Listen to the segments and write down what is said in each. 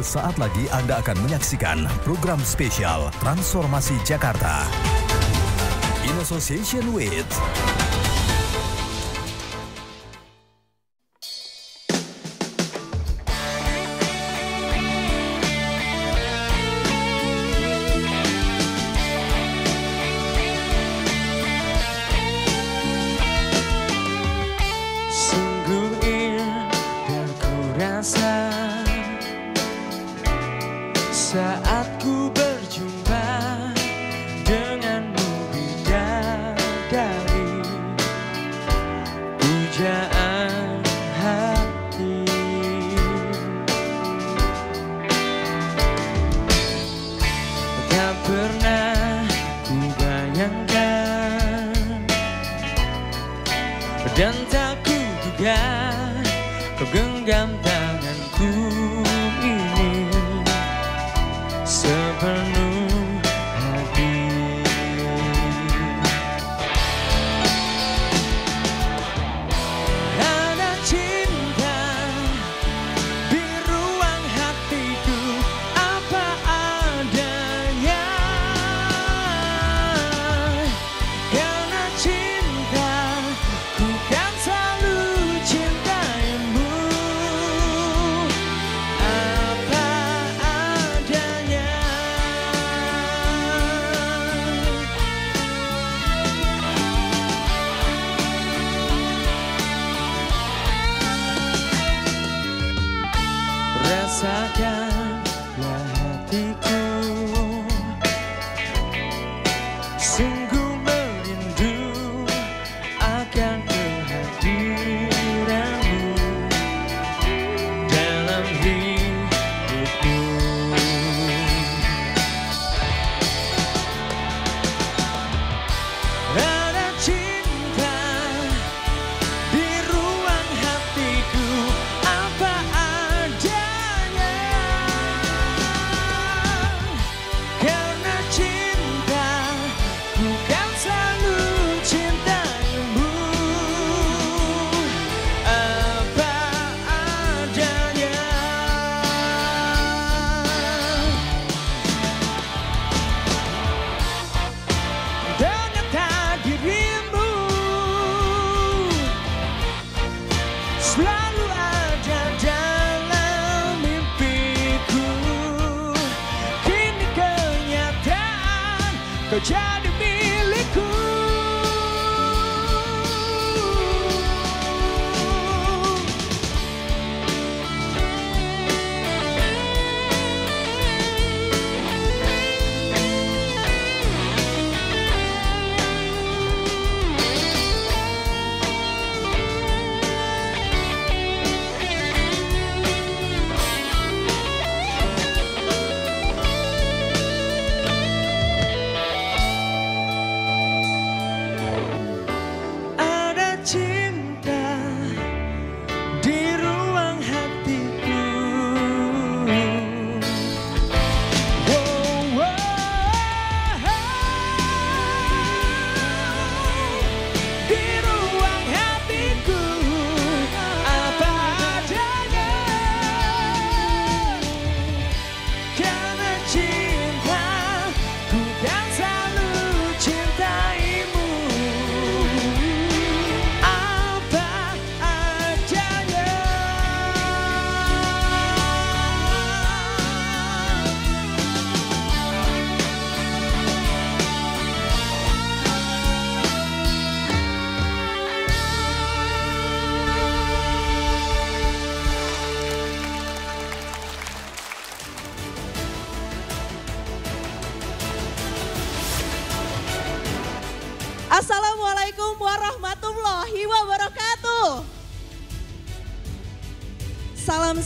Sesaat lagi Anda akan menyaksikan program spesial Transformasi Jakarta. In association with... Virginia.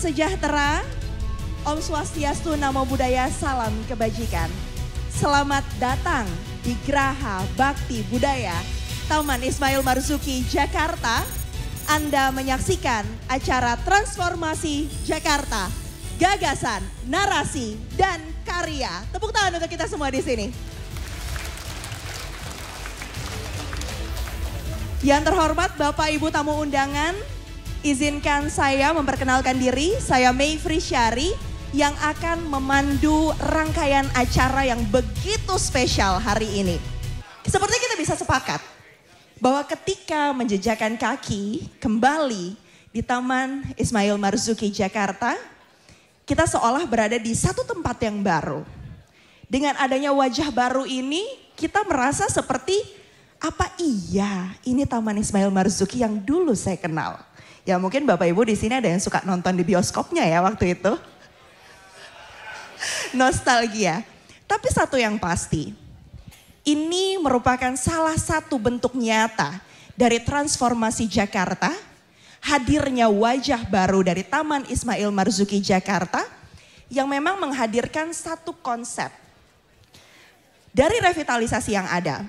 sejahtera, Om Swastiastu, Namo Buddhaya, Salam Kebajikan. Selamat datang di Graha Bakti Budaya Taman Ismail Marzuki, Jakarta. Anda menyaksikan acara Transformasi Jakarta, Gagasan, Narasi, dan Karya. Tepuk tangan untuk kita semua di sini. Yang terhormat Bapak Ibu tamu undangan, Izinkan saya memperkenalkan diri, saya Mei Frisyari yang akan memandu rangkaian acara yang begitu spesial hari ini. Seperti kita bisa sepakat bahwa ketika menjejakan kaki kembali di Taman Ismail Marzuki Jakarta, kita seolah berada di satu tempat yang baru. Dengan adanya wajah baru ini, kita merasa seperti apa iya ini Taman Ismail Marzuki yang dulu saya kenal. Ya mungkin Bapak Ibu di sini ada yang suka nonton di bioskopnya ya waktu itu. Nostalgia. Tapi satu yang pasti, ini merupakan salah satu bentuk nyata dari transformasi Jakarta, hadirnya wajah baru dari Taman Ismail Marzuki Jakarta yang memang menghadirkan satu konsep dari revitalisasi yang ada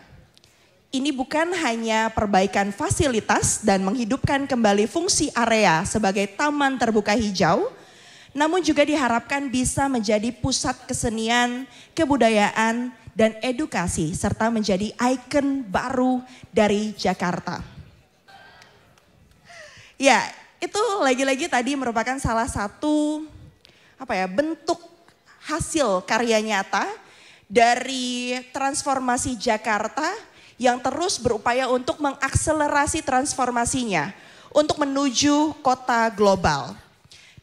ini bukan hanya perbaikan fasilitas dan menghidupkan kembali fungsi area sebagai taman terbuka hijau, namun juga diharapkan bisa menjadi pusat kesenian, kebudayaan, dan edukasi, serta menjadi ikon baru dari Jakarta. Ya, itu lagi-lagi tadi merupakan salah satu apa ya bentuk hasil karya nyata dari transformasi Jakarta yang terus berupaya untuk mengakselerasi transformasinya untuk menuju kota global.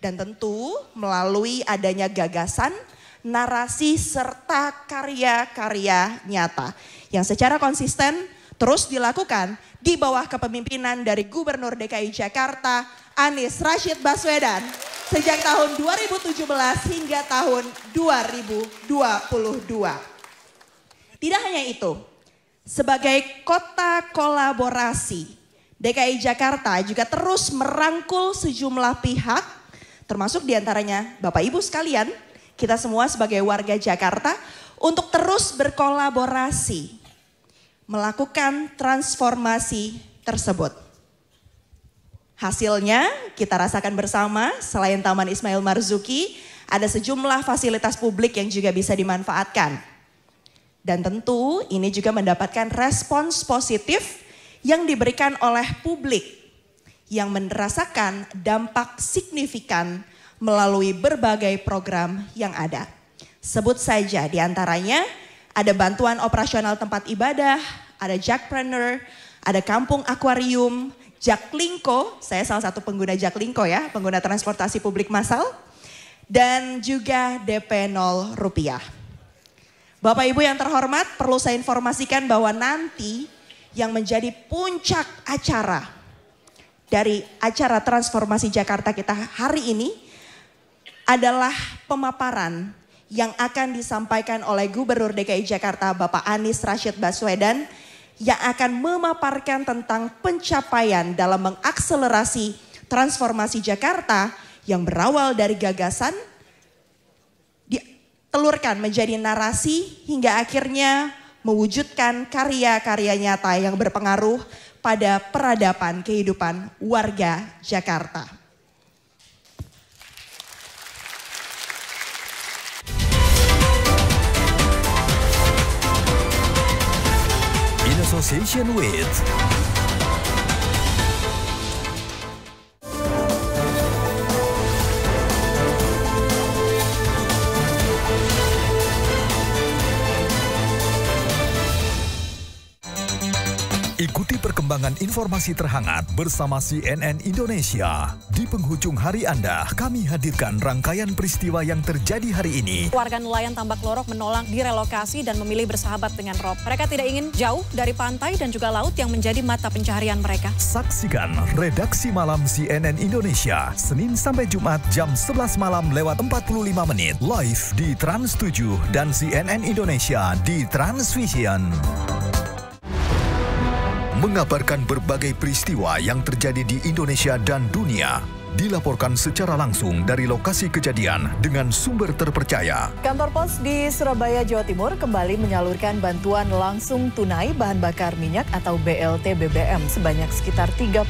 Dan tentu melalui adanya gagasan, narasi serta karya-karya nyata yang secara konsisten terus dilakukan di bawah kepemimpinan dari Gubernur DKI Jakarta Anies Rashid Baswedan sejak tahun 2017 hingga tahun 2022. Tidak hanya itu, sebagai kota kolaborasi, DKI Jakarta juga terus merangkul sejumlah pihak, termasuk diantaranya Bapak Ibu sekalian, kita semua sebagai warga Jakarta, untuk terus berkolaborasi, melakukan transformasi tersebut. Hasilnya kita rasakan bersama, selain Taman Ismail Marzuki, ada sejumlah fasilitas publik yang juga bisa dimanfaatkan dan tentu ini juga mendapatkan respons positif yang diberikan oleh publik yang merasakan dampak signifikan melalui berbagai program yang ada. Sebut saja diantaranya ada bantuan operasional tempat ibadah, ada Jackpreneur, ada Kampung Akuarium, Jaklingko, saya salah satu pengguna Jaklingko ya, pengguna transportasi publik massal, dan juga DP 0 rupiah. Bapak Ibu yang terhormat, perlu saya informasikan bahwa nanti yang menjadi puncak acara dari acara transformasi Jakarta kita hari ini adalah pemaparan yang akan disampaikan oleh Gubernur DKI Jakarta Bapak Anies Rashid Baswedan yang akan memaparkan tentang pencapaian dalam mengakselerasi transformasi Jakarta yang berawal dari gagasan telurkan menjadi narasi hingga akhirnya mewujudkan karya-karya nyata yang berpengaruh pada peradaban kehidupan warga Jakarta. association with perkembangan informasi terhangat bersama CNN Indonesia. Di penghujung hari Anda, kami hadirkan rangkaian peristiwa yang terjadi hari ini. Warga nelayan Tambak Lorok menolak direlokasi dan memilih bersahabat dengan rob. Mereka tidak ingin jauh dari pantai dan juga laut yang menjadi mata pencaharian mereka. Saksikan redaksi malam CNN Indonesia, Senin sampai Jumat jam 11 malam lewat 45 menit. Live di Trans 7 dan CNN Indonesia di Transvision mengabarkan berbagai peristiwa yang terjadi di Indonesia dan dunia dilaporkan secara langsung dari lokasi kejadian dengan sumber terpercaya. Kantor pos di Surabaya, Jawa Timur kembali menyalurkan bantuan langsung tunai bahan bakar minyak atau BLT BBM sebanyak sekitar 31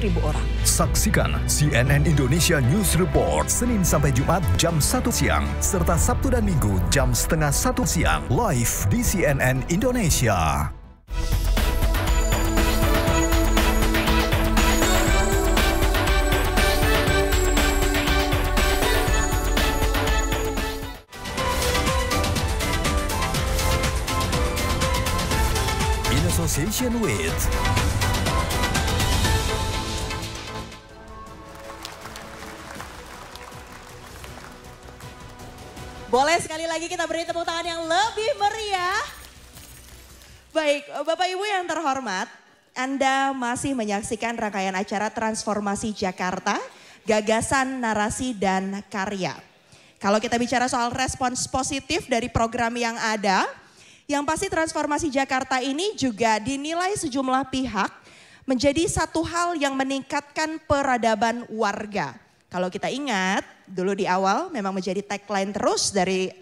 ribu orang. Saksikan CNN Indonesia News Report Senin sampai Jumat jam 1 siang serta Sabtu dan Minggu jam setengah 1 siang live di CNN Indonesia. Conversation with. Boleh sekali lagi kita beri tepuk tangan yang lebih meriah. Baik, Bapak Ibu yang terhormat, Anda masih menyaksikan rangkaian acara Transformasi Jakarta, Gagasan, Narasi, dan Karya. Kalau kita bicara soal respons positif dari program yang ada, yang pasti transformasi Jakarta ini juga dinilai sejumlah pihak menjadi satu hal yang meningkatkan peradaban warga. Kalau kita ingat, dulu di awal memang menjadi tagline terus dari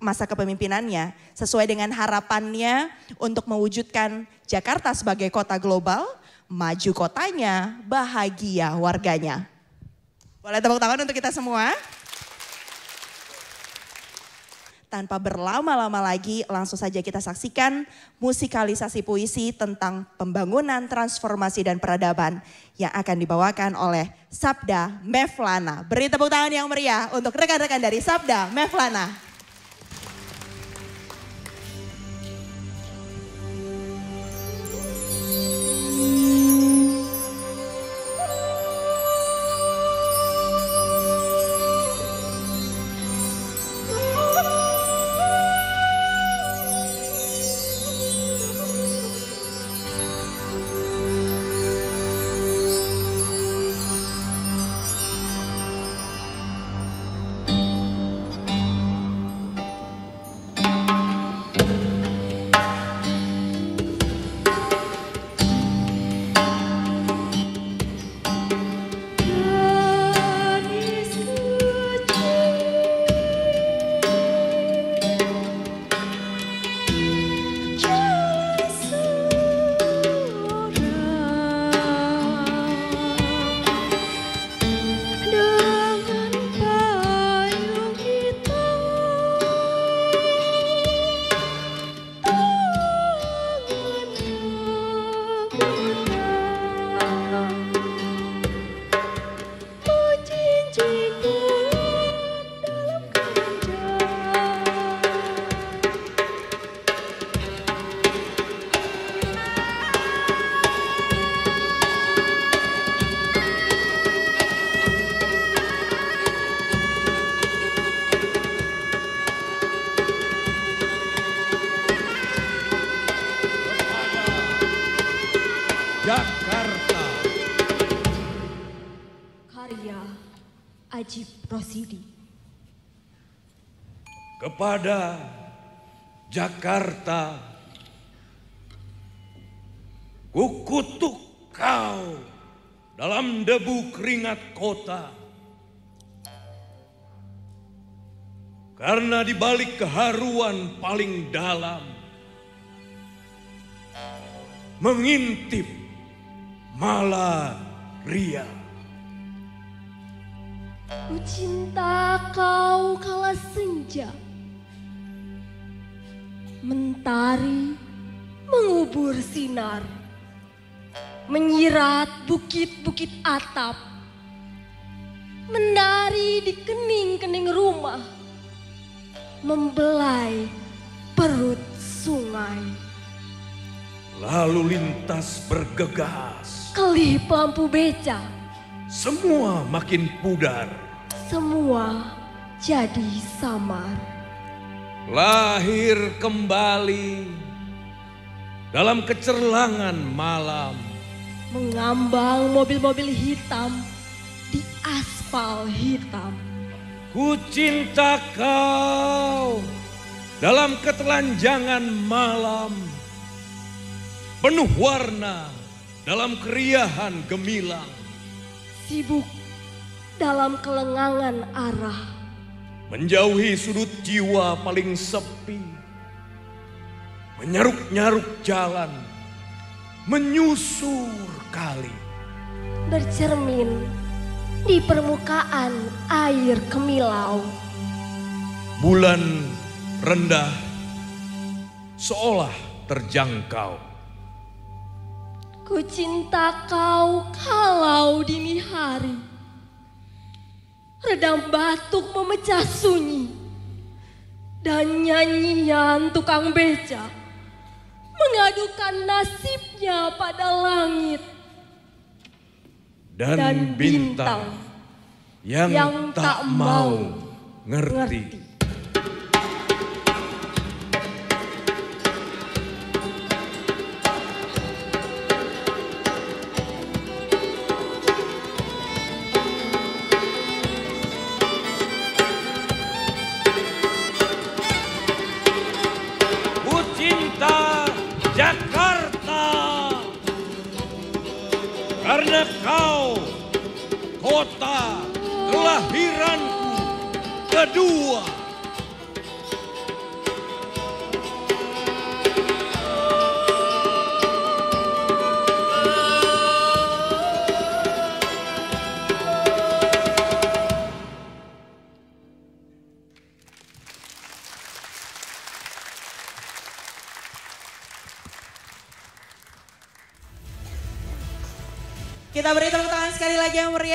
masa kepemimpinannya sesuai dengan harapannya untuk mewujudkan Jakarta sebagai kota global, maju kotanya, bahagia warganya. Boleh tepuk tangan untuk kita semua. Tanpa berlama-lama lagi, langsung saja kita saksikan musikalisasi puisi tentang pembangunan, transformasi, dan peradaban yang akan dibawakan oleh Sabda Mevlana. Beri tepuk tangan yang meriah untuk rekan-rekan dari Sabda Mevlana. Jakarta. Karya Ajib Rosidi. Kepada Jakarta, kukutuk kau dalam debu keringat kota. Karena di balik keharuan paling dalam mengintip malaria. Ku cinta kau kala senja. Mentari mengubur sinar. Menyirat bukit-bukit atap. Menari di kening-kening rumah. Membelai perut sungai. Lalu lintas bergegas Kelih pampu beca. Semua makin pudar. Semua jadi samar. Lahir kembali dalam kecerlangan malam. Mengambang mobil-mobil hitam di aspal hitam. Ku cinta kau dalam ketelanjangan malam penuh warna dalam keriahan gemilang. Sibuk dalam kelengangan arah. Menjauhi sudut jiwa paling sepi. Menyaruk-nyaruk jalan. Menyusur kali. Bercermin di permukaan air kemilau. Bulan rendah seolah terjangkau. Ku cinta kau kalau dini hari. Redam batuk memecah sunyi. Dan nyanyian tukang beca mengadukan nasibnya pada langit. Dan, dan bintang, bintang yang, yang tak mau ngerti. ngerti.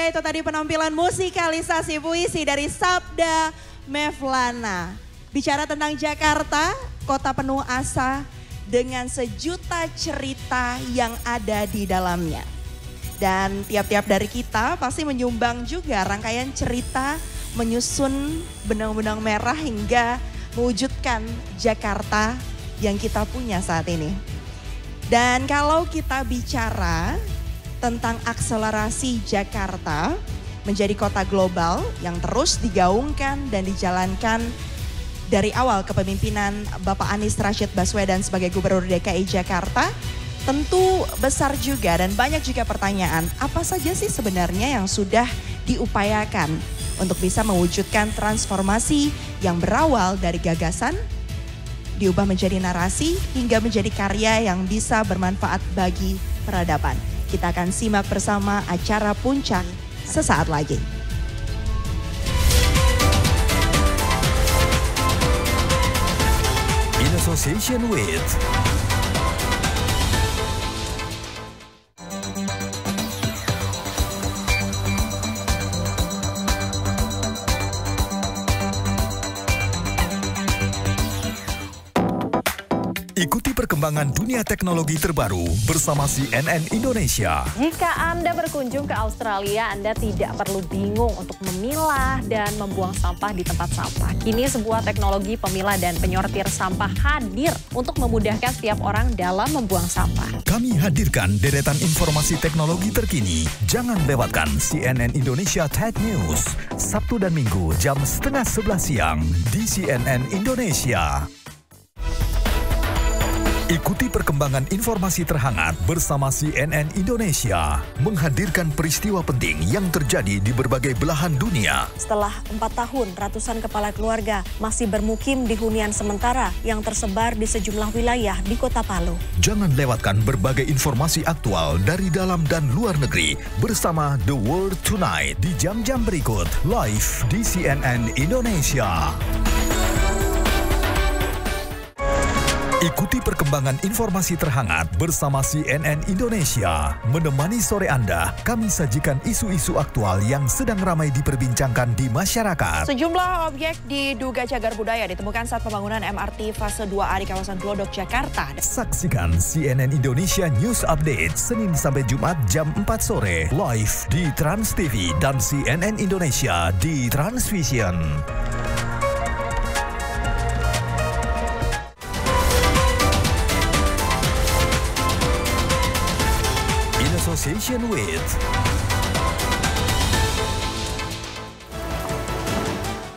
itu tadi penampilan musikalisasi puisi dari Sabda Mevlana. Bicara tentang Jakarta, kota penuh asa dengan sejuta cerita yang ada di dalamnya. Dan tiap-tiap dari kita pasti menyumbang juga rangkaian cerita menyusun benang-benang merah hingga mewujudkan Jakarta yang kita punya saat ini. Dan kalau kita bicara tentang akselerasi Jakarta menjadi kota global yang terus digaungkan dan dijalankan dari awal kepemimpinan Bapak Anies Rashid Baswedan sebagai Gubernur DKI Jakarta tentu besar juga dan banyak juga pertanyaan apa saja sih sebenarnya yang sudah diupayakan untuk bisa mewujudkan transformasi yang berawal dari gagasan diubah menjadi narasi hingga menjadi karya yang bisa bermanfaat bagi peradaban. Kita akan simak bersama acara puncak sesaat lagi. In association with Ikuti perkembangan dunia teknologi terbaru bersama CNN Indonesia. Jika Anda berkunjung ke Australia, Anda tidak perlu bingung untuk memilah dan membuang sampah di tempat sampah. Kini sebuah teknologi pemilah dan penyortir sampah hadir untuk memudahkan setiap orang dalam membuang sampah. Kami hadirkan deretan informasi teknologi terkini. Jangan lewatkan CNN Indonesia Tech News, Sabtu dan Minggu jam setengah sebelas siang di CNN Indonesia. Ikuti perkembangan informasi terhangat bersama CNN Indonesia menghadirkan peristiwa penting yang terjadi di berbagai belahan dunia. Setelah empat tahun, ratusan kepala keluarga masih bermukim di hunian sementara yang tersebar di sejumlah wilayah di kota Palu. Jangan lewatkan berbagai informasi aktual dari dalam dan luar negeri bersama The World Tonight di jam-jam berikut live di CNN Indonesia. Ikuti perkembangan informasi terhangat bersama CNN Indonesia. Menemani sore Anda, kami sajikan isu-isu aktual yang sedang ramai diperbincangkan di masyarakat. Sejumlah objek diduga cagar budaya ditemukan saat pembangunan MRT fase 2A di kawasan Glodok, Jakarta. Saksikan CNN Indonesia News Update Senin sampai Jumat jam 4 sore live di Trans TV dan CNN Indonesia di Transvision. Conversation with.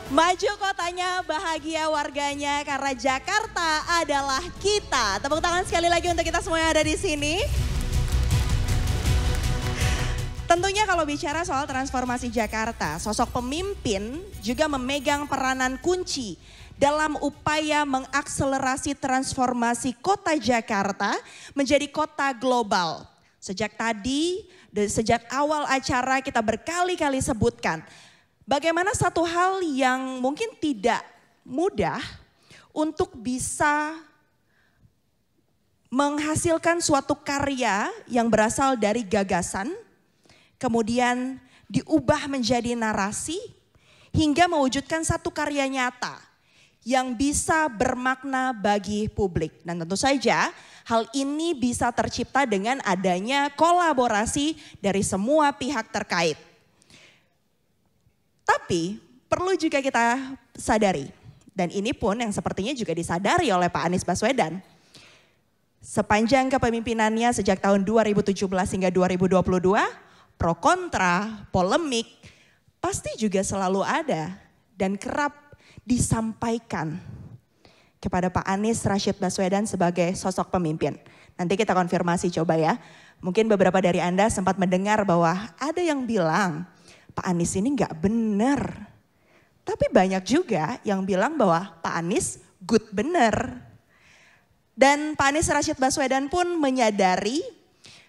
Maju kotanya, bahagia warganya karena Jakarta adalah kita. Tepuk tangan sekali lagi untuk kita semua yang ada di sini. Tentunya kalau bicara soal transformasi Jakarta, sosok pemimpin juga memegang peranan kunci dalam upaya mengakselerasi transformasi kota Jakarta menjadi kota global. Sejak tadi, sejak awal acara kita berkali-kali sebutkan bagaimana satu hal yang mungkin tidak mudah untuk bisa menghasilkan suatu karya yang berasal dari gagasan, kemudian diubah menjadi narasi hingga mewujudkan satu karya nyata yang bisa bermakna bagi publik. Dan tentu saja hal ini bisa tercipta dengan adanya kolaborasi dari semua pihak terkait. Tapi perlu juga kita sadari, dan ini pun yang sepertinya juga disadari oleh Pak Anies Baswedan. Sepanjang kepemimpinannya sejak tahun 2017 hingga 2022, pro kontra, polemik, pasti juga selalu ada dan kerap disampaikan kepada Pak Anies Rashid Baswedan sebagai sosok pemimpin. Nanti kita konfirmasi coba ya. Mungkin beberapa dari Anda sempat mendengar bahwa ada yang bilang Pak Anies ini nggak benar. Tapi banyak juga yang bilang bahwa Pak Anies good bener. Dan Pak Anies Rashid Baswedan pun menyadari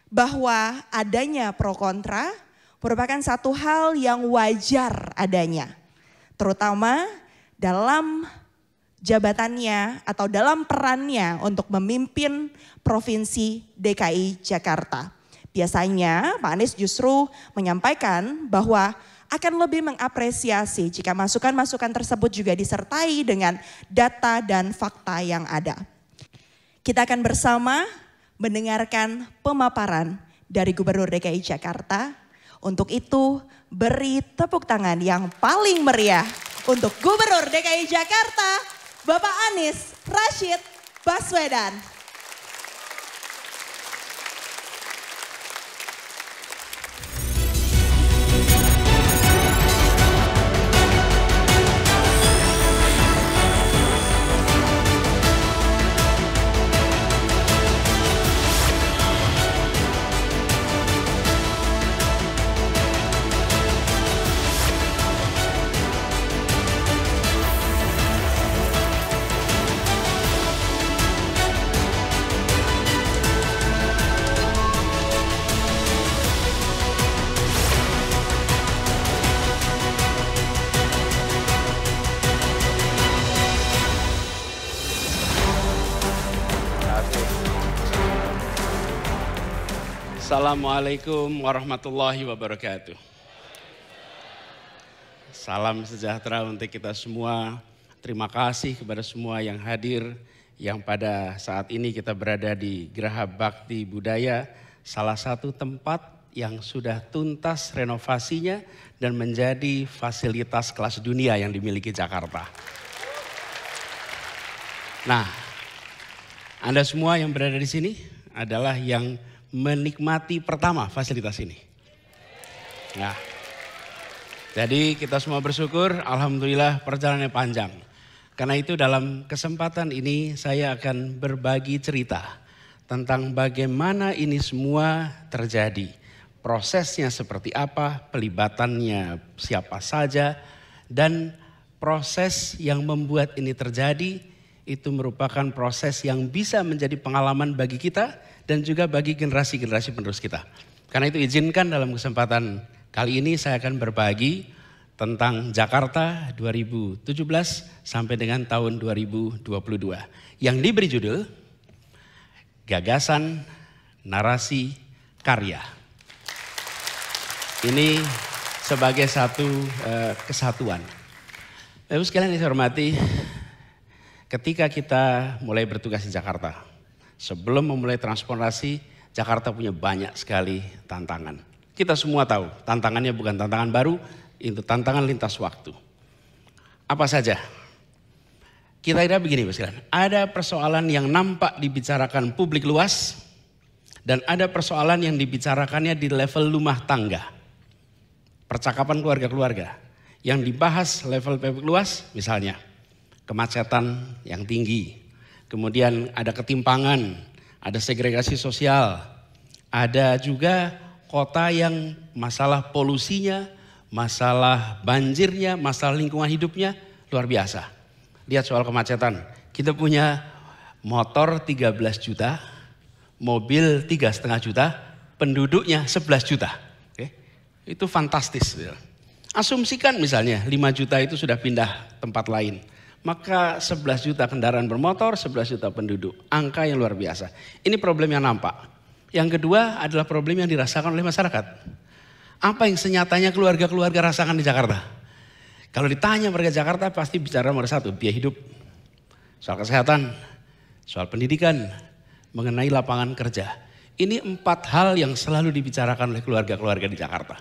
bahwa adanya pro kontra merupakan satu hal yang wajar adanya. Terutama dalam jabatannya atau dalam perannya untuk memimpin Provinsi DKI Jakarta. Biasanya Pak Anies justru menyampaikan bahwa akan lebih mengapresiasi jika masukan-masukan tersebut juga disertai dengan data dan fakta yang ada. Kita akan bersama mendengarkan pemaparan dari Gubernur DKI Jakarta. Untuk itu, beri tepuk tangan yang paling meriah untuk Gubernur DKI Jakarta, Bapak Anies Rashid Baswedan. Assalamualaikum warahmatullahi wabarakatuh. Salam sejahtera untuk kita semua. Terima kasih kepada semua yang hadir yang pada saat ini kita berada di Geraha Bakti Budaya, salah satu tempat yang sudah tuntas renovasinya dan menjadi fasilitas kelas dunia yang dimiliki Jakarta. Nah, Anda semua yang berada di sini adalah yang menikmati pertama fasilitas ini. Nah, jadi kita semua bersyukur, alhamdulillah perjalanannya panjang. Karena itu dalam kesempatan ini saya akan berbagi cerita tentang bagaimana ini semua terjadi. Prosesnya seperti apa, pelibatannya siapa saja, dan proses yang membuat ini terjadi itu merupakan proses yang bisa menjadi pengalaman bagi kita dan juga bagi generasi-generasi penerus kita. Karena itu izinkan dalam kesempatan kali ini saya akan berbagi tentang Jakarta 2017 sampai dengan tahun 2022 yang diberi judul Gagasan Narasi Karya. Ini sebagai satu uh, kesatuan. Bapak sekalian yang saya hormati, ketika kita mulai bertugas di Jakarta, sebelum memulai transformasi, Jakarta punya banyak sekali tantangan. Kita semua tahu, tantangannya bukan tantangan baru, itu tantangan lintas waktu. Apa saja? Kita kira begini, Mas Ada persoalan yang nampak dibicarakan publik luas, dan ada persoalan yang dibicarakannya di level rumah tangga. Percakapan keluarga-keluarga. Yang dibahas level publik luas, misalnya kemacetan yang tinggi. Kemudian ada ketimpangan, ada segregasi sosial, ada juga kota yang masalah polusinya, masalah banjirnya, masalah lingkungan hidupnya luar biasa. Lihat soal kemacetan. Kita punya motor 13 juta, mobil tiga juta, penduduknya 11 juta. Oke. Itu fantastis. Asumsikan misalnya 5 juta itu sudah pindah tempat lain. Maka 11 juta kendaraan bermotor, 11 juta penduduk. Angka yang luar biasa. Ini problem yang nampak. Yang kedua adalah problem yang dirasakan oleh masyarakat. Apa yang senyatanya keluarga-keluarga rasakan di Jakarta? Kalau ditanya warga Jakarta pasti bicara nomor satu, biaya hidup, soal kesehatan, soal pendidikan, mengenai lapangan kerja. Ini empat hal yang selalu dibicarakan oleh keluarga-keluarga di Jakarta.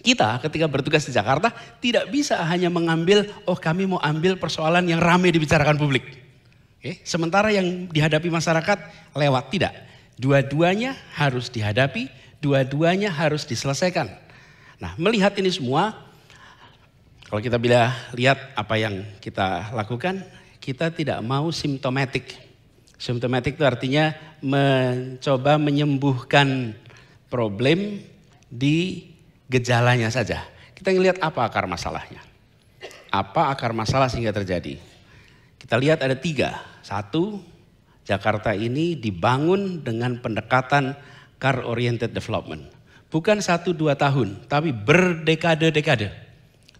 Kita ketika bertugas di Jakarta tidak bisa hanya mengambil, oh kami mau ambil persoalan yang ramai dibicarakan publik. Okay. Eh, sementara yang dihadapi masyarakat lewat tidak. Dua-duanya harus dihadapi, dua-duanya harus diselesaikan. Nah melihat ini semua, kalau kita bila lihat apa yang kita lakukan, kita tidak mau simptomatik. Simptomatik itu artinya mencoba menyembuhkan problem di gejalanya saja. Kita lihat apa akar masalahnya. Apa akar masalah sehingga terjadi. Kita lihat ada tiga. Satu, Jakarta ini dibangun dengan pendekatan car oriented development. Bukan satu dua tahun, tapi berdekade-dekade.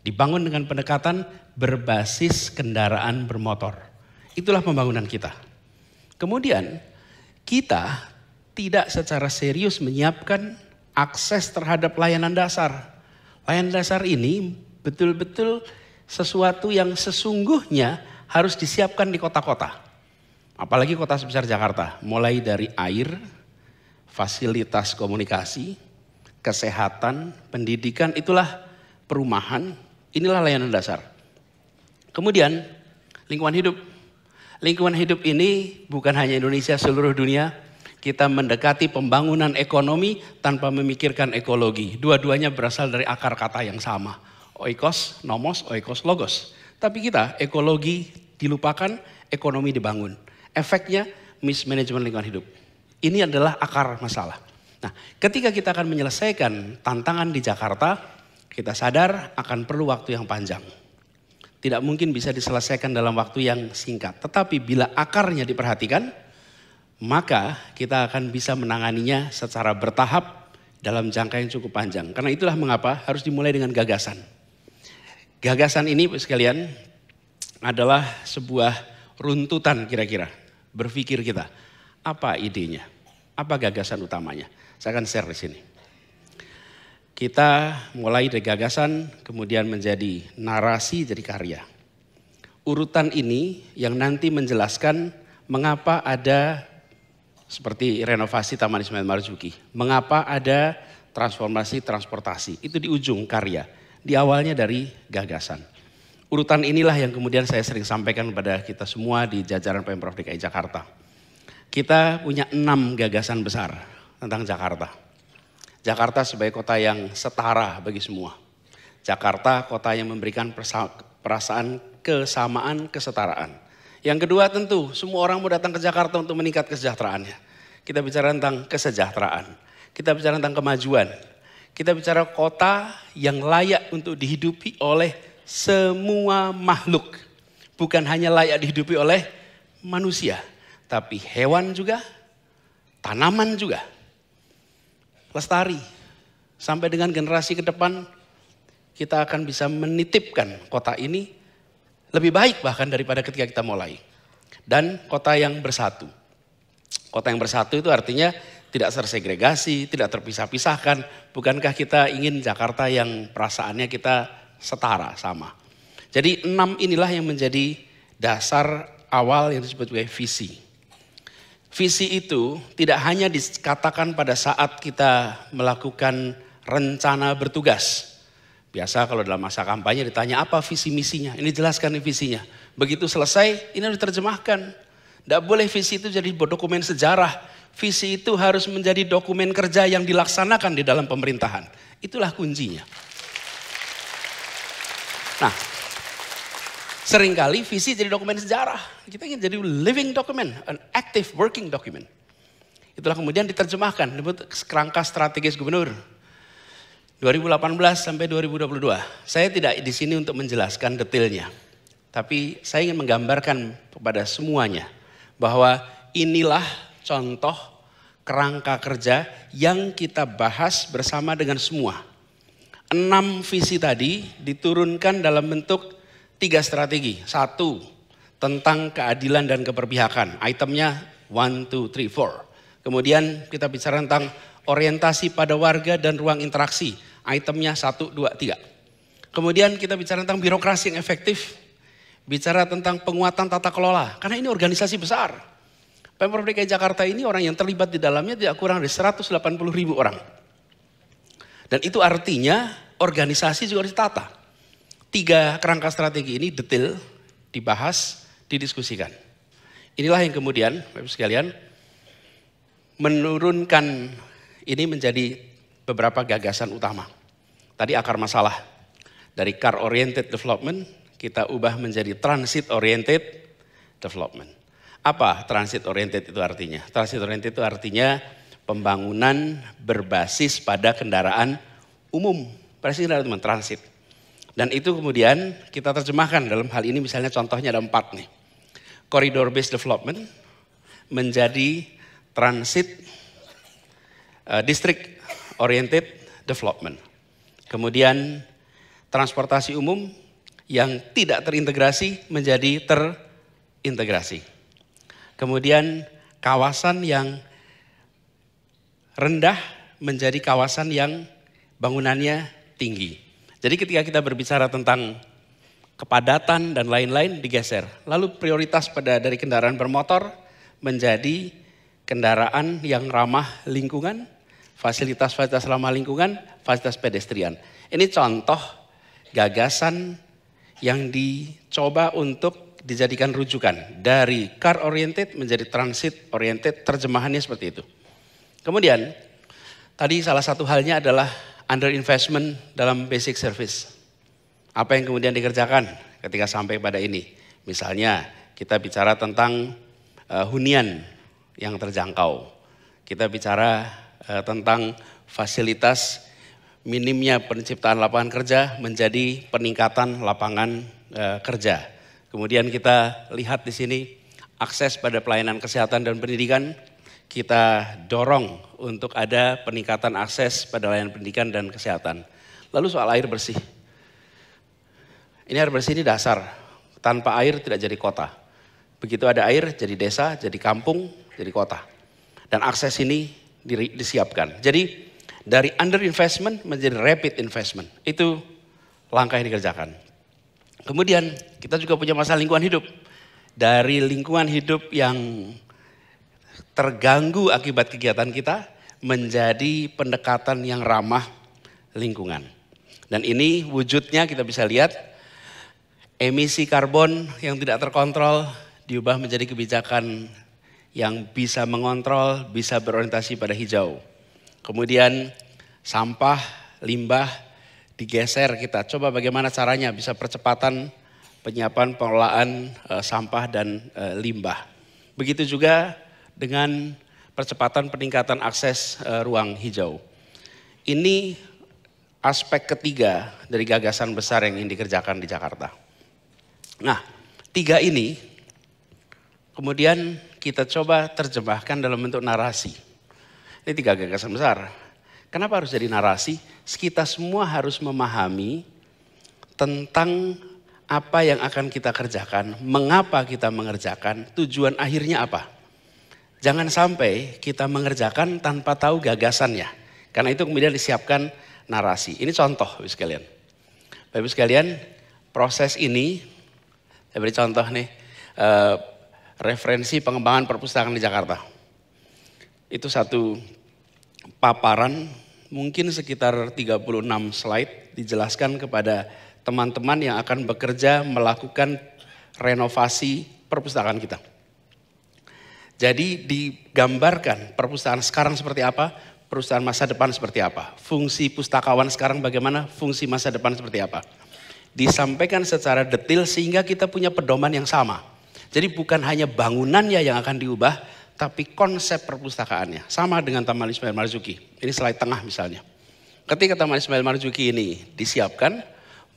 Dibangun dengan pendekatan berbasis kendaraan bermotor. Itulah pembangunan kita. Kemudian kita tidak secara serius menyiapkan akses terhadap layanan dasar. Layanan dasar ini betul-betul sesuatu yang sesungguhnya harus disiapkan di kota-kota. Apalagi kota sebesar Jakarta, mulai dari air, fasilitas komunikasi, kesehatan, pendidikan, itulah perumahan, inilah layanan dasar. Kemudian lingkungan hidup. Lingkungan hidup ini bukan hanya Indonesia, seluruh dunia, kita mendekati pembangunan ekonomi tanpa memikirkan ekologi. Dua-duanya berasal dari akar kata yang sama. Oikos, nomos, oikos, logos. Tapi kita ekologi dilupakan, ekonomi dibangun. Efeknya mismanagement lingkungan hidup. Ini adalah akar masalah. Nah, ketika kita akan menyelesaikan tantangan di Jakarta, kita sadar akan perlu waktu yang panjang. Tidak mungkin bisa diselesaikan dalam waktu yang singkat. Tetapi bila akarnya diperhatikan, maka kita akan bisa menanganinya secara bertahap dalam jangka yang cukup panjang. Karena itulah mengapa harus dimulai dengan gagasan. Gagasan ini sekalian adalah sebuah runtutan kira-kira berpikir kita. Apa idenya? Apa gagasan utamanya? Saya akan share di sini. Kita mulai dari gagasan, kemudian menjadi narasi, jadi karya. Urutan ini yang nanti menjelaskan mengapa ada seperti renovasi Taman Ismail Marzuki. Mengapa ada transformasi transportasi? Itu di ujung karya, di awalnya dari gagasan. Urutan inilah yang kemudian saya sering sampaikan kepada kita semua di jajaran Pemprov DKI Jakarta. Kita punya enam gagasan besar tentang Jakarta. Jakarta sebagai kota yang setara bagi semua. Jakarta kota yang memberikan perasaan kesamaan kesetaraan. Yang kedua tentu semua orang mau datang ke Jakarta untuk meningkat kesejahteraannya. Kita bicara tentang kesejahteraan. Kita bicara tentang kemajuan. Kita bicara kota yang layak untuk dihidupi oleh semua makhluk. Bukan hanya layak dihidupi oleh manusia, tapi hewan juga, tanaman juga. Lestari sampai dengan generasi ke depan kita akan bisa menitipkan kota ini lebih baik bahkan daripada ketika kita mulai. Dan kota yang bersatu. Kota yang bersatu itu artinya tidak tersegregasi, tidak terpisah-pisahkan. Bukankah kita ingin Jakarta yang perasaannya kita setara sama? Jadi enam inilah yang menjadi dasar awal yang disebut sebagai visi. Visi itu tidak hanya dikatakan pada saat kita melakukan rencana bertugas, Biasa kalau dalam masa kampanye ditanya apa visi misinya, ini jelaskan nih visinya. Begitu selesai, ini harus diterjemahkan. Tidak boleh visi itu jadi dokumen sejarah. Visi itu harus menjadi dokumen kerja yang dilaksanakan di dalam pemerintahan. Itulah kuncinya. Nah, seringkali visi jadi dokumen sejarah. Kita ingin jadi living document, an active working document. Itulah kemudian diterjemahkan, disebut kerangka strategis gubernur 2018 sampai 2022. Saya tidak di sini untuk menjelaskan detailnya. Tapi saya ingin menggambarkan kepada semuanya bahwa inilah contoh kerangka kerja yang kita bahas bersama dengan semua. Enam visi tadi diturunkan dalam bentuk tiga strategi. Satu, tentang keadilan dan keberpihakan. Itemnya one, two, three, four. Kemudian kita bicara tentang orientasi pada warga dan ruang interaksi Itemnya satu, dua, tiga. Kemudian kita bicara tentang birokrasi yang efektif. Bicara tentang penguatan tata kelola. Karena ini organisasi besar. Pemprov DKI Jakarta ini orang yang terlibat di dalamnya tidak kurang dari 180 ribu orang. Dan itu artinya organisasi juga harus ditata. Tiga kerangka strategi ini detail, dibahas, didiskusikan. Inilah yang kemudian, Bapak sekalian, menurunkan ini menjadi beberapa gagasan utama. Tadi akar masalah dari car oriented development kita ubah menjadi transit oriented development. Apa transit oriented itu artinya? Transit oriented itu artinya pembangunan berbasis pada kendaraan umum. Berarti kendaraan teman, transit. Dan itu kemudian kita terjemahkan dalam hal ini misalnya contohnya ada empat nih. Corridor based development menjadi transit uh, eh, district oriented development. Kemudian transportasi umum yang tidak terintegrasi menjadi terintegrasi. Kemudian kawasan yang rendah menjadi kawasan yang bangunannya tinggi. Jadi ketika kita berbicara tentang kepadatan dan lain-lain digeser. Lalu prioritas pada dari kendaraan bermotor menjadi kendaraan yang ramah lingkungan fasilitas-fasilitas ramah lingkungan, fasilitas pedestrian. Ini contoh gagasan yang dicoba untuk dijadikan rujukan dari car oriented menjadi transit oriented terjemahannya seperti itu. Kemudian tadi salah satu halnya adalah under investment dalam basic service. Apa yang kemudian dikerjakan ketika sampai pada ini? Misalnya kita bicara tentang uh, hunian yang terjangkau. Kita bicara Eh, tentang fasilitas minimnya penciptaan lapangan kerja menjadi peningkatan lapangan eh, kerja. Kemudian kita lihat di sini akses pada pelayanan kesehatan dan pendidikan kita dorong untuk ada peningkatan akses pada layanan pendidikan dan kesehatan. Lalu soal air bersih. Ini air bersih ini dasar. Tanpa air tidak jadi kota. Begitu ada air jadi desa, jadi kampung, jadi kota. Dan akses ini diri disiapkan. Jadi dari underinvestment menjadi rapid investment. Itu langkah yang dikerjakan. Kemudian kita juga punya masalah lingkungan hidup. Dari lingkungan hidup yang terganggu akibat kegiatan kita menjadi pendekatan yang ramah lingkungan. Dan ini wujudnya kita bisa lihat emisi karbon yang tidak terkontrol diubah menjadi kebijakan yang bisa mengontrol, bisa berorientasi pada hijau. Kemudian sampah, limbah digeser kita. Coba bagaimana caranya bisa percepatan penyiapan pengelolaan e, eh, sampah dan e, limbah. Begitu juga dengan percepatan peningkatan akses e, ruang hijau. Ini aspek ketiga dari gagasan besar yang ingin dikerjakan di Jakarta. Nah, tiga ini kemudian kita coba terjemahkan dalam bentuk narasi. Ini tiga gagasan besar. Kenapa harus jadi narasi? Kita semua harus memahami tentang apa yang akan kita kerjakan, mengapa kita mengerjakan, tujuan akhirnya apa. Jangan sampai kita mengerjakan tanpa tahu gagasannya. Karena itu kemudian disiapkan narasi. Ini contoh, Bapak sekalian. Bapak sekalian, proses ini, saya beri contoh nih, eh, referensi pengembangan perpustakaan di Jakarta. Itu satu paparan mungkin sekitar 36 slide dijelaskan kepada teman-teman yang akan bekerja melakukan renovasi perpustakaan kita. Jadi digambarkan perpustakaan sekarang seperti apa, perusahaan masa depan seperti apa, fungsi pustakawan sekarang bagaimana, fungsi masa depan seperti apa. Disampaikan secara detail sehingga kita punya pedoman yang sama. Jadi bukan hanya bangunannya yang akan diubah, tapi konsep perpustakaannya. Sama dengan Taman Ismail Marzuki. Ini slide tengah misalnya. Ketika Taman Ismail Marzuki ini disiapkan,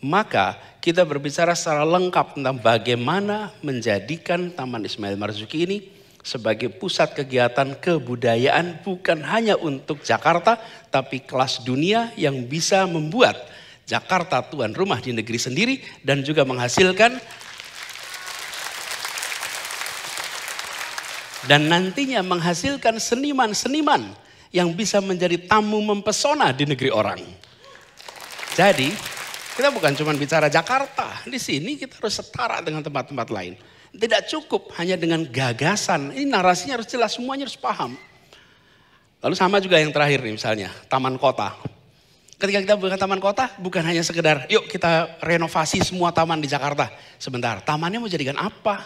maka kita berbicara secara lengkap tentang bagaimana menjadikan Taman Ismail Marzuki ini sebagai pusat kegiatan kebudayaan bukan hanya untuk Jakarta, tapi kelas dunia yang bisa membuat Jakarta tuan rumah di negeri sendiri dan juga menghasilkan dan nantinya menghasilkan seniman-seniman yang bisa menjadi tamu mempesona di negeri orang. Jadi, kita bukan cuma bicara Jakarta. Di sini kita harus setara dengan tempat-tempat lain. Tidak cukup hanya dengan gagasan. Ini narasinya harus jelas, semuanya harus paham. Lalu sama juga yang terakhir nih misalnya, taman kota. Ketika kita bukan taman kota, bukan hanya sekedar, yuk kita renovasi semua taman di Jakarta. Sebentar, tamannya mau jadikan apa?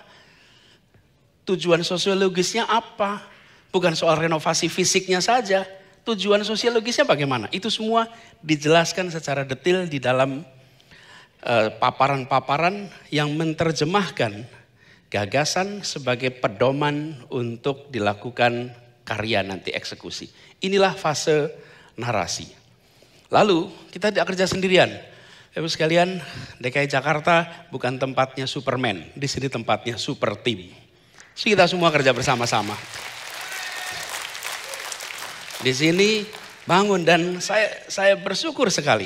Tujuan sosiologisnya apa? Bukan soal renovasi fisiknya saja. Tujuan sosiologisnya bagaimana? Itu semua dijelaskan secara detail di dalam eh, paparan-paparan uh, yang menerjemahkan gagasan sebagai pedoman untuk dilakukan karya nanti eksekusi. Inilah fase narasi. Lalu kita tidak kerja sendirian. Ibu sekalian, DKI Jakarta bukan tempatnya Superman, di sini tempatnya super team. Kita semua kerja bersama-sama. Di sini bangun dan saya saya bersyukur sekali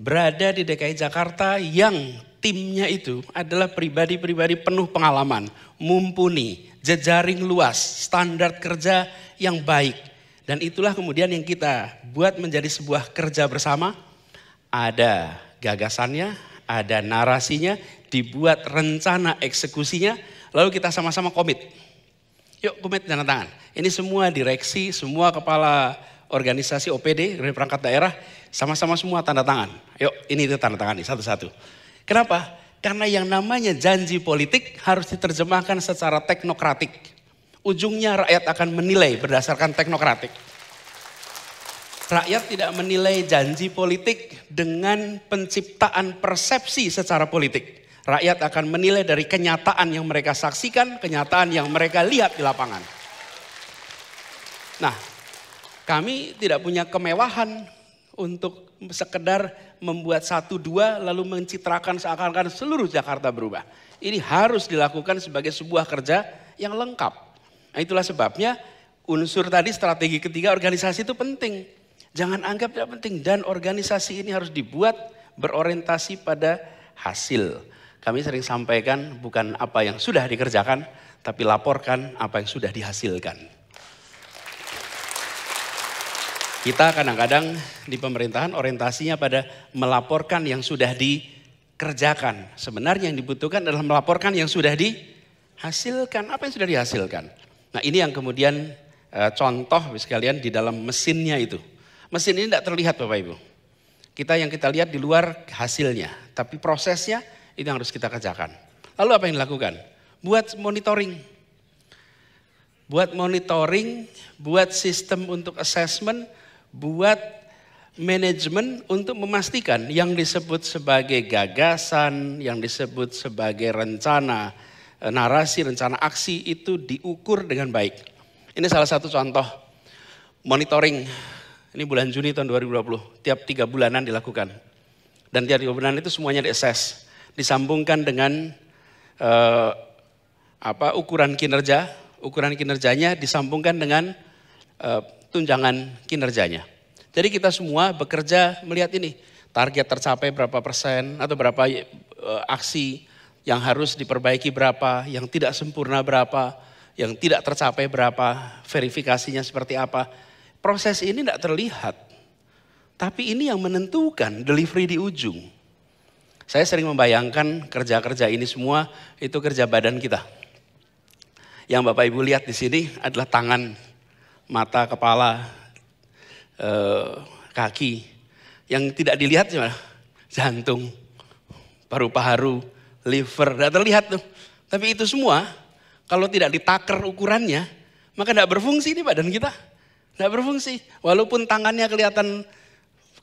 berada di DKI Jakarta yang timnya itu adalah pribadi-pribadi penuh pengalaman, mumpuni, jejaring luas, standar kerja yang baik. Dan itulah kemudian yang kita buat menjadi sebuah kerja bersama. Ada gagasannya, ada narasinya, dibuat rencana eksekusinya, Lalu kita sama-sama komit. Yuk komit tanda tangan. Ini semua direksi, semua kepala organisasi OPD, dari perangkat daerah, sama-sama semua tanda tangan. Yuk ini itu tanda tangan nih satu-satu. Kenapa? Karena yang namanya janji politik harus diterjemahkan secara teknokratik. Ujungnya rakyat akan menilai berdasarkan teknokratik. Rakyat tidak menilai janji politik dengan penciptaan persepsi secara politik. Rakyat akan menilai dari kenyataan yang mereka saksikan, kenyataan yang mereka lihat di lapangan. Nah, kami tidak punya kemewahan untuk sekedar membuat satu dua lalu mencitrakan seakan-akan seluruh Jakarta berubah. Ini harus dilakukan sebagai sebuah kerja yang lengkap. Nah, itulah sebabnya unsur tadi strategi ketiga organisasi itu penting. Jangan anggap tidak penting dan organisasi ini harus dibuat berorientasi pada hasil kami sering sampaikan bukan apa yang sudah dikerjakan, tapi laporkan apa yang sudah dihasilkan. Kita kadang-kadang di pemerintahan orientasinya pada melaporkan yang sudah dikerjakan. Sebenarnya yang dibutuhkan adalah melaporkan yang sudah dihasilkan. Apa yang sudah dihasilkan? Nah ini yang kemudian e, contoh sekalian di dalam mesinnya itu. Mesin ini tidak terlihat Bapak Ibu. Kita yang kita lihat di luar hasilnya, tapi prosesnya ini yang harus kita kerjakan. Lalu apa yang dilakukan? Buat monitoring. Buat monitoring, buat sistem untuk assessment, buat manajemen untuk memastikan yang disebut sebagai gagasan, yang disebut sebagai rencana, eh, narasi, rencana aksi itu diukur dengan baik. Ini salah satu contoh monitoring. Ini bulan Juni tahun 2020, tiap tiga bulanan dilakukan. Dan tiap tiga bulanan itu semuanya assess disambungkan dengan uh, apa ukuran kinerja, ukuran kinerjanya disambungkan dengan uh, tunjangan kinerjanya. Jadi kita semua bekerja melihat ini, target tercapai berapa persen atau berapa uh, aksi yang harus diperbaiki berapa, yang tidak sempurna berapa, yang tidak tercapai berapa, verifikasinya seperti apa. Proses ini tidak terlihat, tapi ini yang menentukan delivery di ujung. Saya sering membayangkan kerja-kerja ini semua itu kerja badan kita. Yang Bapak Ibu lihat di sini adalah tangan, mata, kepala, eh, kaki. Yang tidak dilihat cuma jantung, paru-paru, liver, tidak terlihat tuh. Tapi itu semua kalau tidak ditaker ukurannya, maka tidak berfungsi ini badan kita. Tidak berfungsi. Walaupun tangannya kelihatan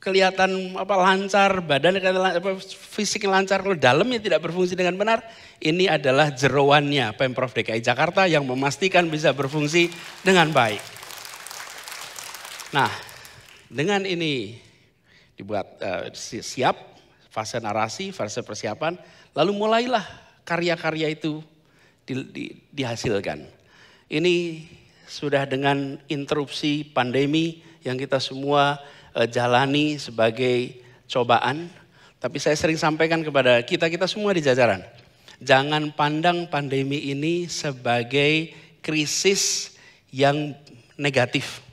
kelihatan apa lancar, badan apa, fisik lancar, kalau dalamnya tidak berfungsi dengan benar, ini adalah jeroannya Pemprov DKI Jakarta yang memastikan bisa berfungsi dengan baik. Nah, dengan ini dibuat uh, siap fase narasi, fase persiapan, lalu mulailah karya-karya itu di, di, dihasilkan. Ini sudah dengan interupsi pandemi yang kita semua Eh, jalani sebagai cobaan. Tapi saya sering sampaikan kepada kita-kita semua di jajaran. Jangan pandang pandemi ini sebagai krisis yang negatif.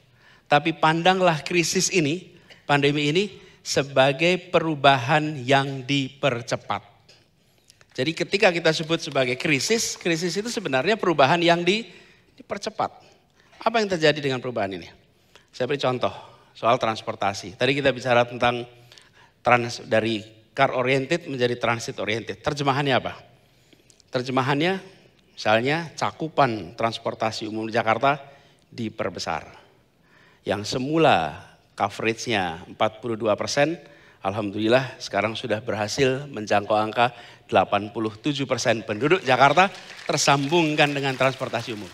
Tapi pandanglah krisis ini, pandemi ini sebagai perubahan yang dipercepat. Jadi ketika kita sebut sebagai krisis, krisis itu sebenarnya perubahan yang di, dipercepat. Apa yang terjadi dengan perubahan ini? Saya beri contoh soal transportasi. Tadi kita bicara tentang trans dari car oriented menjadi transit oriented. Terjemahannya apa? Terjemahannya misalnya cakupan transportasi umum di Jakarta diperbesar. Yang semula coveragenya 42 persen, Alhamdulillah sekarang sudah berhasil menjangkau angka 87 persen penduduk Jakarta tersambungkan dengan transportasi umum.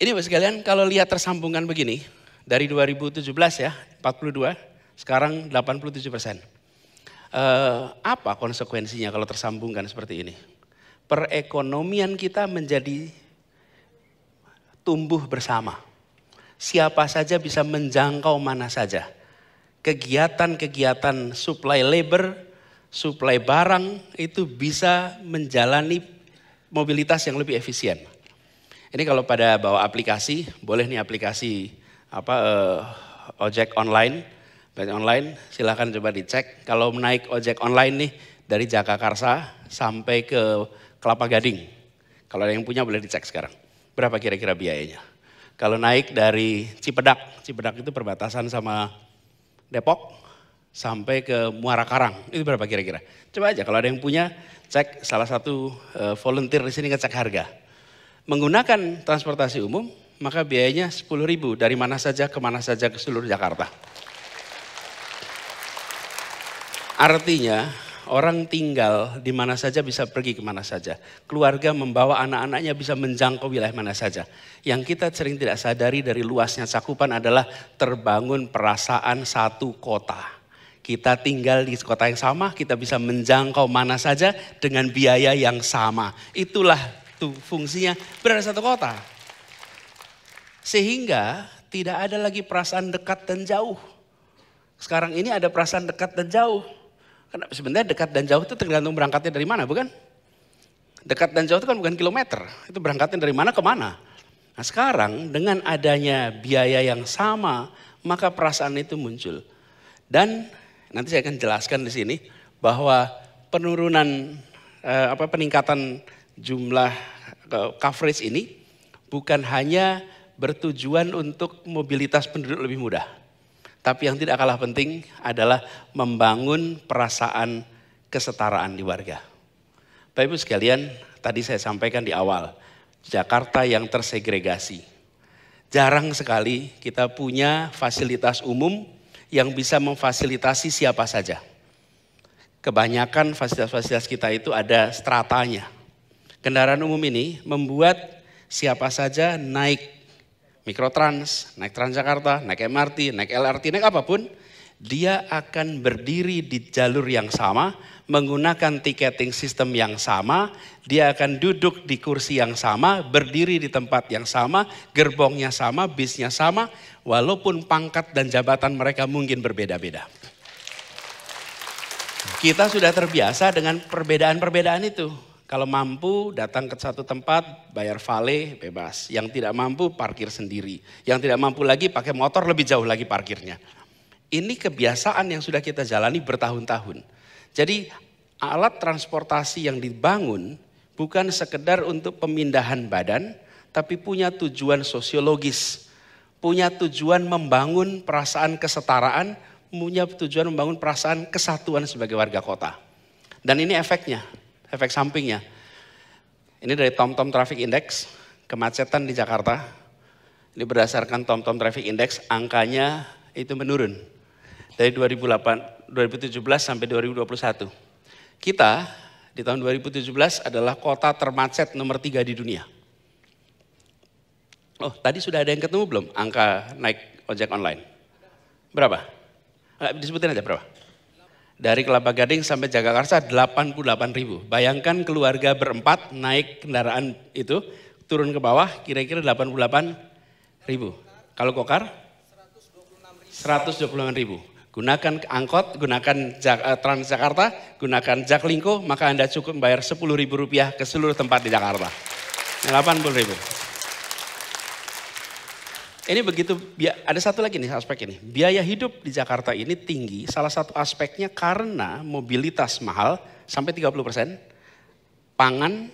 Ini sekalian kalau lihat tersambungkan begini, dari 2017 ya, 42, sekarang 87 persen. Uh, apa konsekuensinya kalau tersambungkan seperti ini? Perekonomian kita menjadi tumbuh bersama. Siapa saja bisa menjangkau mana saja. Kegiatan-kegiatan supply labor, supply barang itu bisa menjalani mobilitas yang lebih efisien. Ini kalau pada bawa aplikasi, boleh nih aplikasi apa uh, ojek online, ojek online silahkan coba dicek. Kalau naik ojek online nih dari Jakarta sampai ke Kelapa Gading. Kalau ada yang punya boleh dicek sekarang. Berapa kira-kira biayanya? Kalau naik dari Cipedak, Cipedak itu perbatasan sama Depok sampai ke Muara Karang. Itu berapa kira-kira? Coba aja kalau ada yang punya cek salah satu eh, volunteer di sini ngecek harga. Menggunakan transportasi umum maka biayanya sepuluh ribu dari mana saja ke mana saja ke seluruh Jakarta. Artinya orang tinggal di mana saja bisa pergi ke mana saja. Keluarga membawa anak-anaknya bisa menjangkau wilayah mana saja. Yang kita sering tidak sadari dari luasnya cakupan adalah terbangun perasaan satu kota. Kita tinggal di kota yang sama, kita bisa menjangkau mana saja dengan biaya yang sama. Itulah tuh fungsinya berada satu kota. Sehingga tidak ada lagi perasaan dekat dan jauh. Sekarang ini ada perasaan dekat dan jauh. Karena sebenarnya dekat dan jauh itu tergantung berangkatnya dari mana, bukan? Dekat dan jauh itu kan bukan kilometer. Itu berangkatnya dari mana ke mana. Nah sekarang dengan adanya biaya yang sama, maka perasaan itu muncul. Dan nanti saya akan jelaskan di sini bahwa penurunan eh, apa peningkatan jumlah eh, coverage ini bukan hanya bertujuan untuk mobilitas penduduk lebih mudah. Tapi yang tidak kalah penting adalah membangun perasaan kesetaraan di warga. Bapak Ibu sekalian, tadi saya sampaikan di awal, Jakarta yang tersegregasi. Jarang sekali kita punya fasilitas umum yang bisa memfasilitasi siapa saja. Kebanyakan fasilitas-fasilitas kita itu ada stratanya. Kendaraan umum ini membuat siapa saja naik mikrotrans, naik Transjakarta, naik MRT, naik LRT, naik apapun, dia akan berdiri di jalur yang sama, menggunakan tiketing sistem yang sama, dia akan duduk di kursi yang sama, berdiri di tempat yang sama, gerbongnya sama, bisnya sama, walaupun pangkat dan jabatan mereka mungkin berbeda-beda. Kita sudah terbiasa dengan perbedaan-perbedaan itu. Kalau mampu datang ke satu tempat, bayar vale, bebas. Yang tidak mampu parkir sendiri. Yang tidak mampu lagi pakai motor lebih jauh lagi parkirnya. Ini kebiasaan yang sudah kita jalani bertahun-tahun. Jadi alat transportasi yang dibangun bukan sekedar untuk pemindahan badan, tapi punya tujuan sosiologis. Punya tujuan membangun perasaan kesetaraan, punya tujuan membangun perasaan kesatuan sebagai warga kota. Dan ini efeknya, efek sampingnya. Ini dari TomTom -tom Traffic Index, kemacetan di Jakarta. Ini berdasarkan TomTom -tom Traffic Index, angkanya itu menurun. Dari 2008, 2017 sampai 2021. Kita di tahun 2017 adalah kota termacet nomor tiga di dunia. Oh, tadi sudah ada yang ketemu belum angka naik ojek online? Berapa? Eh, disebutin aja berapa? Dari Kelapa Gading sampai Jagakarsa 88 ribu. Bayangkan keluarga berempat naik kendaraan itu, turun ke bawah kira-kira 88 ribu. Kalau kokar? 126 ribu. Gunakan angkot, gunakan eh, Transjakarta, gunakan Jaklingko, maka Anda cukup bayar 10 ribu rupiah ke seluruh tempat di Jakarta. 80 ribu. Ini begitu, ada satu lagi nih aspek ini. Biaya hidup di Jakarta ini tinggi, salah satu aspeknya karena mobilitas mahal sampai 30 persen, pangan,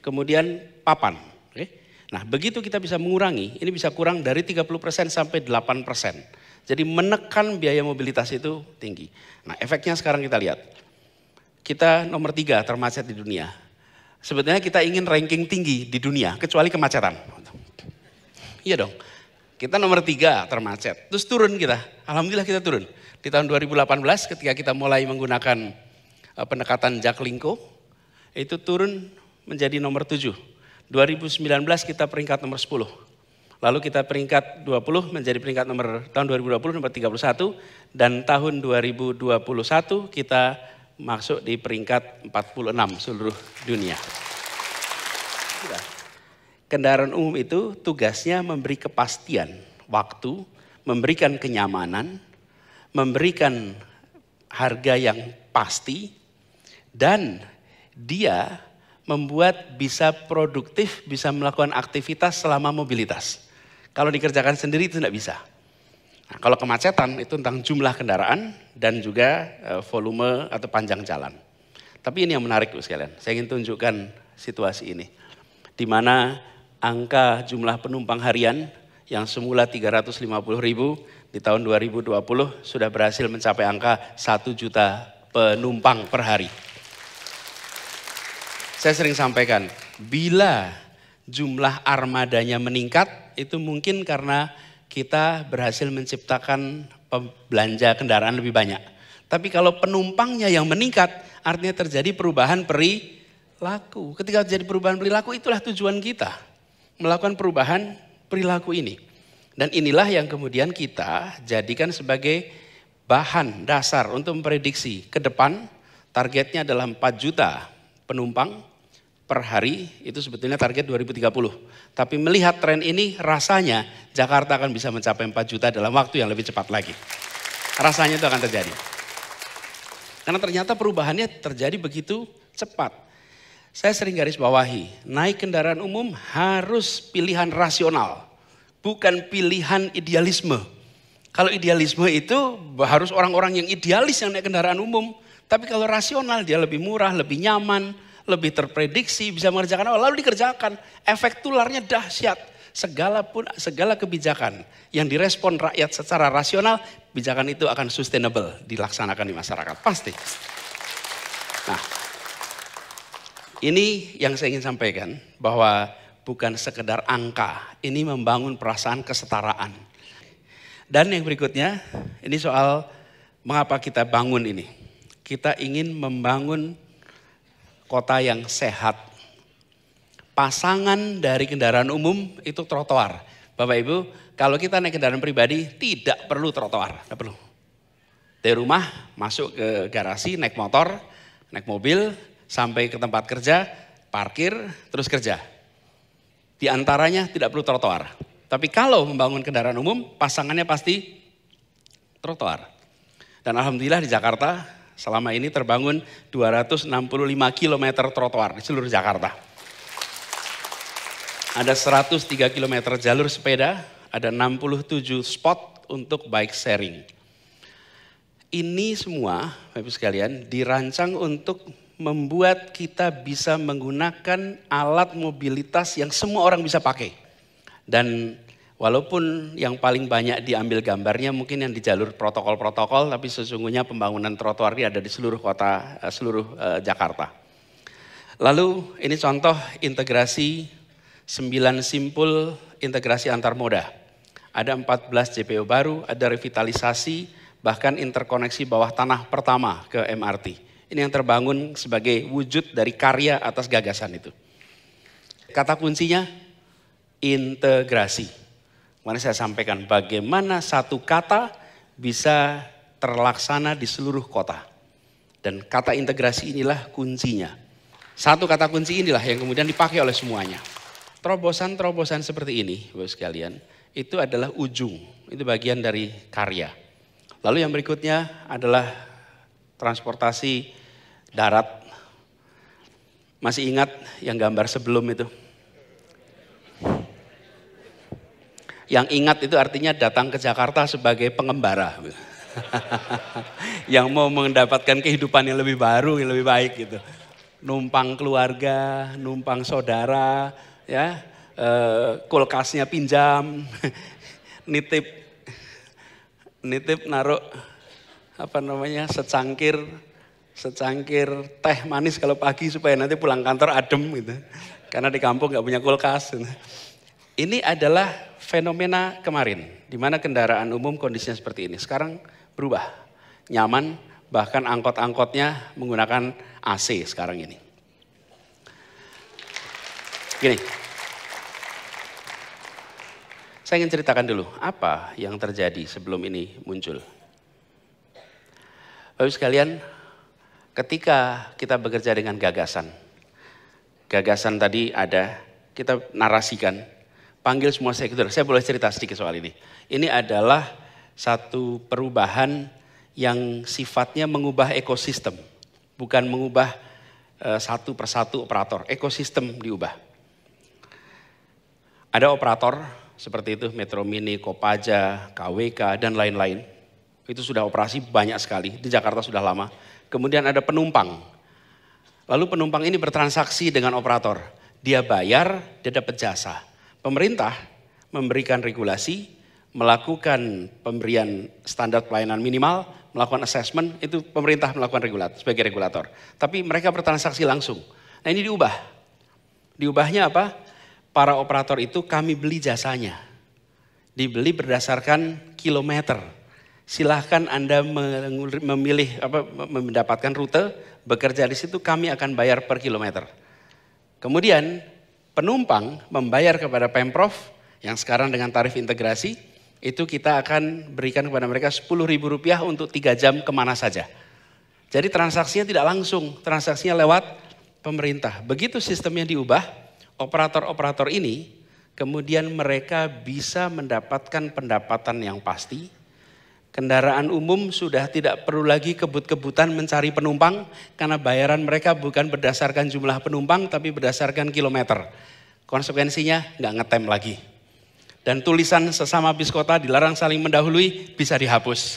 kemudian papan. Oke? Nah begitu kita bisa mengurangi, ini bisa kurang dari 30 persen sampai 8 persen. Jadi menekan biaya mobilitas itu tinggi. Nah efeknya sekarang kita lihat. Kita nomor tiga termacet di dunia. Sebetulnya kita ingin ranking tinggi di dunia, kecuali kemacetan. Iya dong. Kita nomor tiga termacet. Terus turun kita. Alhamdulillah kita turun. Di tahun 2018 ketika kita mulai menggunakan eh, pendekatan Jaklingko, itu turun menjadi nomor tujuh. 2019 kita peringkat nomor sepuluh. Lalu kita peringkat 20 menjadi peringkat nomor tahun 2020 nomor 31 dan tahun 2021 kita masuk di peringkat 46 seluruh dunia. Sudah. Iya. Kendaraan umum itu tugasnya memberi kepastian waktu, memberikan kenyamanan, memberikan harga yang pasti, dan dia membuat bisa produktif, bisa melakukan aktivitas selama mobilitas. Kalau dikerjakan sendiri itu tidak bisa. Nah, kalau kemacetan itu tentang jumlah kendaraan dan juga e, volume atau panjang jalan. Tapi ini yang menarik sekalian. Saya ingin tunjukkan situasi ini. Di mana angka jumlah penumpang harian yang semula 350 ribu di tahun 2020 sudah berhasil mencapai angka 1 juta penumpang per hari. Saya sering sampaikan, bila jumlah armadanya meningkat, itu mungkin karena kita berhasil menciptakan belanja kendaraan lebih banyak. Tapi kalau penumpangnya yang meningkat, artinya terjadi perubahan perilaku. Ketika terjadi perubahan perilaku, itulah tujuan kita melakukan perubahan perilaku ini. Dan inilah yang kemudian kita jadikan sebagai bahan dasar untuk memprediksi ke depan targetnya adalah 4 juta penumpang per hari itu sebetulnya target 2030. Tapi melihat tren ini rasanya Jakarta akan bisa mencapai 4 juta dalam waktu yang lebih cepat lagi. Rasanya itu akan terjadi. Karena ternyata perubahannya terjadi begitu cepat. Saya sering garis bawahi, naik kendaraan umum harus pilihan rasional, bukan pilihan idealisme. Kalau idealisme itu harus orang-orang yang idealis yang naik kendaraan umum. Tapi kalau rasional dia lebih murah, lebih nyaman, lebih terprediksi, bisa mengerjakan awal, lalu dikerjakan. Efek tularnya dahsyat. Segala pun segala kebijakan yang direspon rakyat secara rasional, kebijakan itu akan sustainable dilaksanakan di masyarakat. Pasti. Nah, ini yang saya ingin sampaikan bahwa bukan sekedar angka, ini membangun perasaan kesetaraan. Dan yang berikutnya, ini soal mengapa kita bangun ini. Kita ingin membangun kota yang sehat. Pasangan dari kendaraan umum itu trotoar. Bapak Ibu, kalau kita naik kendaraan pribadi tidak perlu trotoar, tidak perlu. Dari rumah masuk ke garasi naik motor, naik mobil, sampai ke tempat kerja, parkir, terus kerja. Di antaranya tidak perlu trotoar. Tapi kalau membangun kendaraan umum, pasangannya pasti trotoar. Dan alhamdulillah di Jakarta selama ini terbangun 265 km trotoar di seluruh Jakarta. Ada 103 km jalur sepeda, ada 67 spot untuk bike sharing. Ini semua, Bapak sekalian, dirancang untuk membuat kita bisa menggunakan alat mobilitas yang semua orang bisa pakai. Dan walaupun yang paling banyak diambil gambarnya mungkin yang di jalur protokol-protokol, tapi sesungguhnya pembangunan trotoar ini ada di seluruh kota, eh, seluruh eh, Jakarta. Lalu ini contoh integrasi 9 simpul integrasi antar moda. Ada 14 JPO baru, ada revitalisasi, bahkan interkoneksi bawah tanah pertama ke MRT. Ini yang terbangun sebagai wujud dari karya atas gagasan itu. Kata kuncinya integrasi. Mana saya sampaikan bagaimana satu kata bisa terlaksana di seluruh kota. Dan kata integrasi inilah kuncinya. Satu kata kunci inilah yang kemudian dipakai oleh semuanya. Terobosan-terobosan seperti ini, Bapak sekalian, itu adalah ujung, itu bagian dari karya. Lalu yang berikutnya adalah transportasi darat. Masih ingat yang gambar sebelum itu? Yang ingat itu artinya datang ke Jakarta sebagai pengembara. yang mau mendapatkan kehidupan yang lebih baru, yang lebih baik gitu. Numpang keluarga, numpang saudara, ya. Eh, kulkasnya pinjam, nitip nitip naruh apa namanya secangkir secangkir teh manis kalau pagi supaya nanti pulang kantor adem gitu. Karena di kampung nggak punya kulkas. Gitu. Ini adalah fenomena kemarin, di mana kendaraan umum kondisinya seperti ini. Sekarang berubah, nyaman, bahkan angkot-angkotnya menggunakan AC sekarang ini. Gini, saya ingin ceritakan dulu apa yang terjadi sebelum ini muncul. Bapak sekalian, ketika kita bekerja dengan gagasan, gagasan tadi ada, kita narasikan, panggil semua sektor. Saya boleh cerita sedikit soal ini. Ini adalah satu perubahan yang sifatnya mengubah ekosistem, bukan mengubah eh, satu persatu operator. Ekosistem diubah. Ada operator seperti itu, Metro Mini, Kopaja, KWK, dan lain-lain itu sudah operasi banyak sekali, di Jakarta sudah lama. Kemudian ada penumpang. Lalu penumpang ini bertransaksi dengan operator. Dia bayar, dia dapat jasa. Pemerintah memberikan regulasi, melakukan pemberian standar pelayanan minimal, melakukan assessment, itu pemerintah melakukan regulator, sebagai regulator. Tapi mereka bertransaksi langsung. Nah ini diubah. Diubahnya apa? Para operator itu kami beli jasanya. Dibeli berdasarkan kilometer silahkan Anda memilih apa mendapatkan rute, bekerja di situ kami akan bayar per kilometer. Kemudian penumpang membayar kepada Pemprov yang sekarang dengan tarif integrasi itu kita akan berikan kepada mereka sepuluh ribu rupiah untuk tiga jam kemana saja. Jadi transaksinya tidak langsung, transaksinya lewat pemerintah. Begitu sistemnya diubah, operator-operator ini kemudian mereka bisa mendapatkan pendapatan yang pasti, Kendaraan umum sudah tidak perlu lagi kebut-kebutan mencari penumpang karena bayaran mereka bukan berdasarkan jumlah penumpang tapi berdasarkan kilometer. Konsekuensinya nggak ngetem lagi. Dan tulisan sesama biskota dilarang saling mendahului bisa dihapus.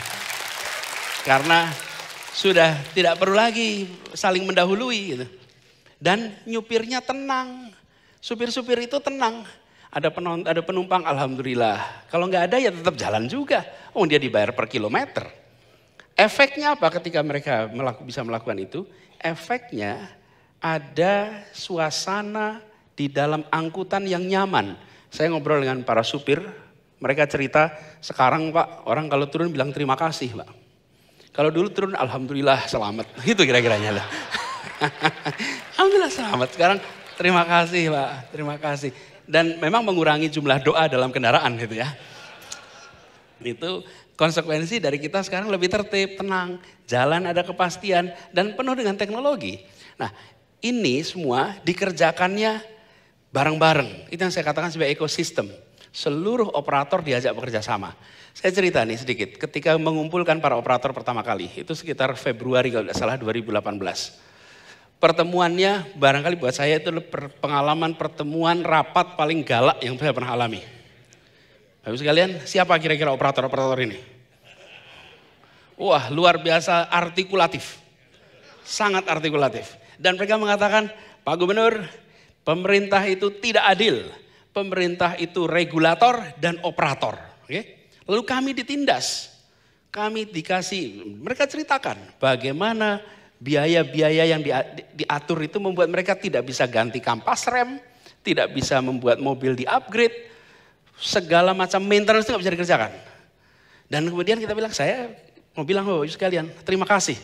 karena sudah tidak perlu lagi saling mendahului gitu. Dan nyupirnya tenang. Supir-supir itu tenang ada penumpang, ada penumpang alhamdulillah. Kalau nggak ada ya tetap jalan juga. Oh dia dibayar per kilometer. Efeknya apa ketika mereka melaku, bisa melakukan itu? Efeknya ada suasana di dalam angkutan yang nyaman. Saya ngobrol dengan para supir, mereka cerita sekarang pak orang kalau turun bilang terima kasih pak. Kalau dulu turun alhamdulillah selamat. Itu kira-kiranya lah. alhamdulillah selamat. Sekarang terima kasih Pak, terima kasih dan memang mengurangi jumlah doa dalam kendaraan gitu ya. Itu konsekuensi dari kita sekarang lebih tertib, tenang, jalan ada kepastian dan penuh dengan teknologi. Nah, ini semua dikerjakannya bareng-bareng. Itu yang saya katakan sebagai ekosistem. Seluruh operator diajak bekerja sama. Saya cerita nih sedikit, ketika mengumpulkan para operator pertama kali, itu sekitar Februari kalau tidak salah 2018 pertemuannya barangkali buat saya itu pengalaman pertemuan rapat paling galak yang saya pernah alami. Bapak sekalian, siapa kira-kira operator-operator ini? Wah, luar biasa artikulatif. Sangat artikulatif. Dan mereka mengatakan, Pak Gubernur, pemerintah itu tidak adil. Pemerintah itu regulator dan operator. Oke? Lalu kami ditindas. Kami dikasih, mereka ceritakan bagaimana biaya-biaya yang diatur itu membuat mereka tidak bisa ganti kampas rem, tidak bisa membuat mobil di-upgrade, segala macam maintenance itu nggak bisa dikerjakan. Dan kemudian kita bilang, saya mau bilang Bapak oh, Ibu sekalian, terima kasih.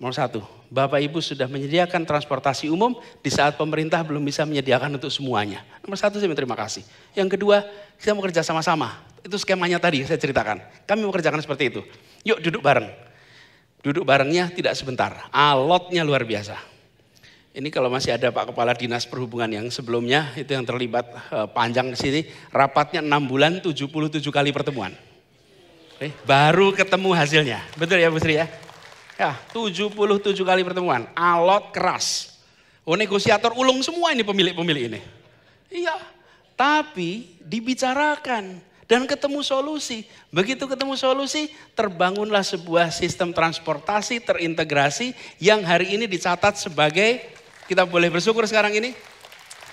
Nomor satu, Bapak Ibu sudah menyediakan transportasi umum di saat pemerintah belum bisa menyediakan untuk semuanya. Nomor satu saya terima kasih. Yang kedua, kita mau kerja sama-sama. Itu skemanya tadi saya ceritakan. Kami mau kerjakan seperti itu. Yuk duduk bareng Duduk barengnya tidak sebentar, alotnya luar biasa. Ini kalau masih ada Pak Kepala Dinas Perhubungan yang sebelumnya itu yang terlibat eh, panjang di sini, rapatnya 6 bulan 77 kali pertemuan. Oke, eh, baru ketemu hasilnya. Betul ya Bu Sri ya? Ya, 77 kali pertemuan, alot keras. Oh, negosiator ulung semua ini pemilik-pemilik ini. Iya, tapi dibicarakan dan ketemu solusi. Begitu ketemu solusi, terbangunlah sebuah sistem transportasi terintegrasi yang hari ini dicatat sebagai kita boleh bersyukur sekarang ini.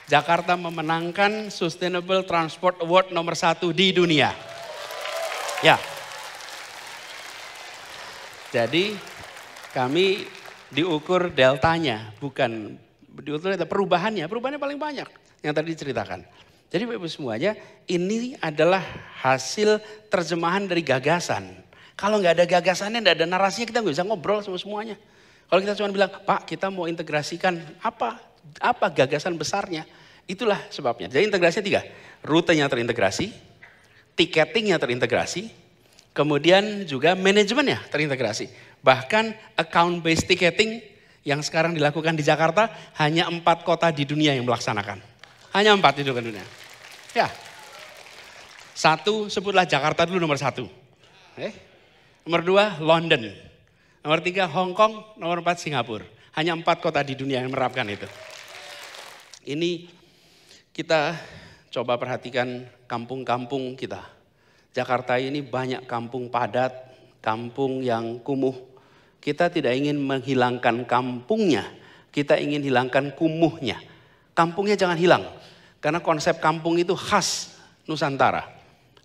Jakarta memenangkan Sustainable Transport Award nomor satu di dunia. Ya. Jadi kami diukur deltanya, bukan diukur perubahannya. Perubahannya paling banyak yang tadi diceritakan. Jadi Bapak semuanya ini adalah hasil terjemahan dari gagasan. Kalau nggak ada gagasannya, nggak ada narasinya kita nggak bisa ngobrol sama semuanya. Kalau kita cuma bilang, Pak kita mau integrasikan apa? Apa gagasan besarnya? Itulah sebabnya. Jadi integrasinya tiga. Rutenya terintegrasi, tiketingnya terintegrasi, kemudian juga manajemennya terintegrasi. Bahkan account based ticketing yang sekarang dilakukan di Jakarta hanya empat kota di dunia yang melaksanakan. Hanya empat itu kan dunia. Ya. Satu, sebutlah Jakarta dulu nomor satu. Eh? Nomor dua, London. Nomor tiga, Hong Kong. Nomor empat, Singapura. Hanya empat kota di dunia yang menerapkan itu. Ini kita coba perhatikan kampung-kampung kita. Jakarta ini banyak kampung padat, kampung yang kumuh. Kita tidak ingin menghilangkan kampungnya, kita ingin hilangkan kumuhnya. Kampungnya jangan hilang, karena konsep kampung itu khas Nusantara,